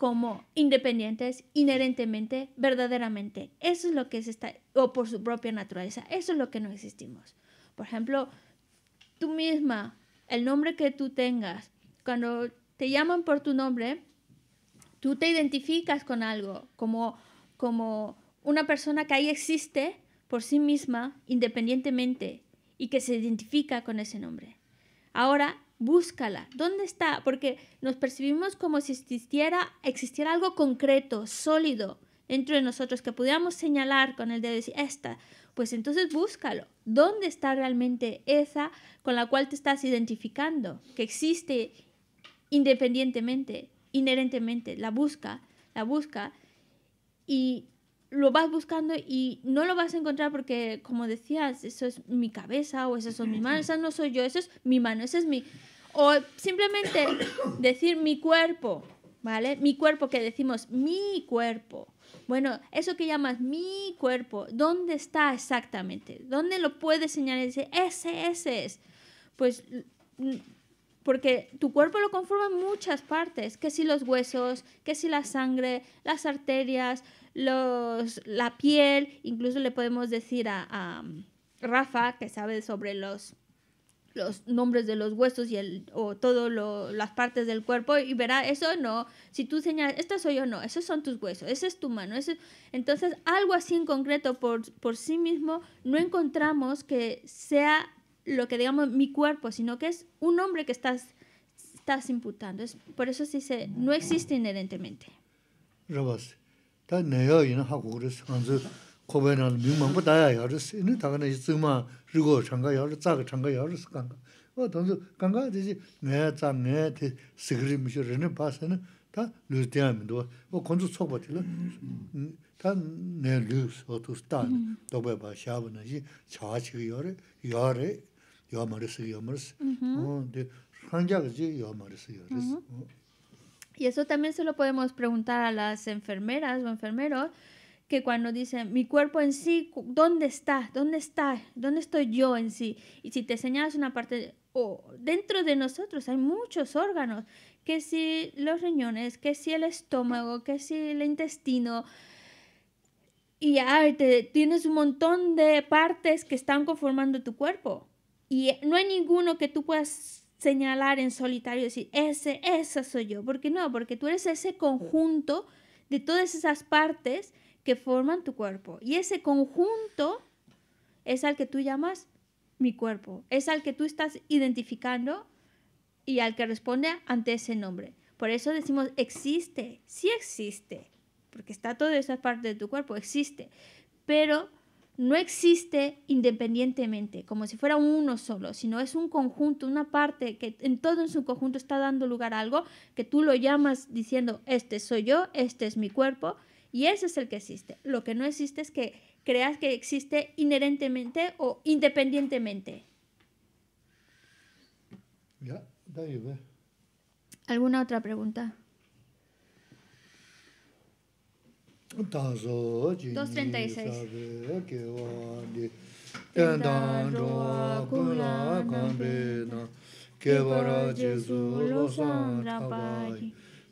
como independientes inherentemente, verdaderamente. Eso es lo que es esta, o por su propia naturaleza, eso es lo que no existimos. Por ejemplo, tú misma, el nombre que tú tengas, cuando te llaman por tu nombre, tú te identificas con algo, como, como una persona que ahí existe por sí misma, independientemente, y que se identifica con ese nombre. Ahora, búscala. ¿Dónde está? Porque nos percibimos como si existiera, existiera algo concreto, sólido dentro de nosotros que pudiéramos señalar con el dedo y decir, esta, pues entonces búscalo. ¿Dónde está realmente esa con la cual te estás identificando? Que existe independientemente, inherentemente, la busca, la busca y lo vas buscando y no lo vas a encontrar porque, como decías, eso es mi cabeza o esas son mis manos, esa no soy yo, eso es mi mano, esa es mi... O simplemente decir mi cuerpo, ¿vale? Mi cuerpo que decimos mi cuerpo. Bueno, eso que llamas mi cuerpo, ¿dónde está exactamente? ¿Dónde lo puedes señalar? decir ese, ese es. Pues mm, porque tu cuerpo lo conforman muchas partes, que si los huesos, que si la sangre, las arterias, los, la piel, incluso le podemos decir a mm, Rafa, que sabe sobre los los nombres de los huesos y el, o todas las partes del cuerpo y verá, eso no, si tú señalas, esto soy yo, no, esos son tus huesos, esa es tu mano, entonces algo así en concreto por, por sí mismo no encontramos que sea lo que digamos mi cuerpo, sino que es un nombre que estás, estás imputando, es, por eso se dice, no existe inherentemente. Pues, kōpē nāla mīng māmbu dāyā yārīs, inī tā kāna 자가 tsīngmā rīgō chāngā yārīs, tsā kā chāngā yārīs kāngā. Wā tōngsū kāngā dī jī ngā yā tsā ngā yā tī sikirī mīshī rīni pāsā nā, tā lū dīyā mī ndu wā, Y eso también se lo podemos preguntar a las enfermeras o enfermeros, que cuando dicen mi cuerpo en sí, ¿dónde está? ¿Dónde está? ¿Dónde estoy yo en sí? Y si te señalas una parte, o dentro de nosotros hay muchos órganos, que si los riñones, que si el estómago, que si el intestino, y tienes un montón de partes que están conformando tu cuerpo. Y no hay ninguno que tú puedas señalar en solitario y decir, ese, esa soy yo. porque no? Porque tú eres ese conjunto de todas esas partes que forman tu cuerpo. Y ese conjunto es al que tú llamas mi cuerpo, es al que tú estás identificando y al que responde ante ese nombre. Por eso decimos existe, sí existe, porque está toda esa parte de tu cuerpo, existe, pero no existe independientemente, como si fuera uno solo, sino es un conjunto, una parte que en todo en su conjunto está dando lugar a algo que tú lo llamas diciendo, este soy yo, este es mi cuerpo, y ese es el que existe. Lo que no existe es que creas que existe inherentemente o independientemente. ¿Alguna otra pregunta? 236.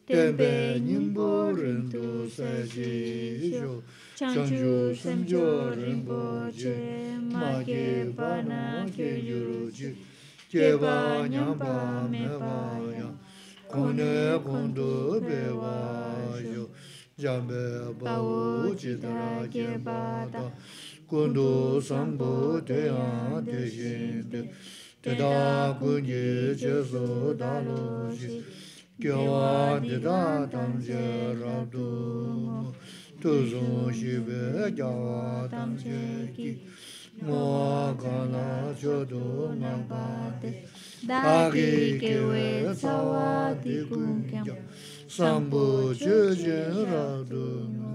tenpe nyingpo rindu sashi isho, chanchu ma ke pa na pa kone pa gya lon da dam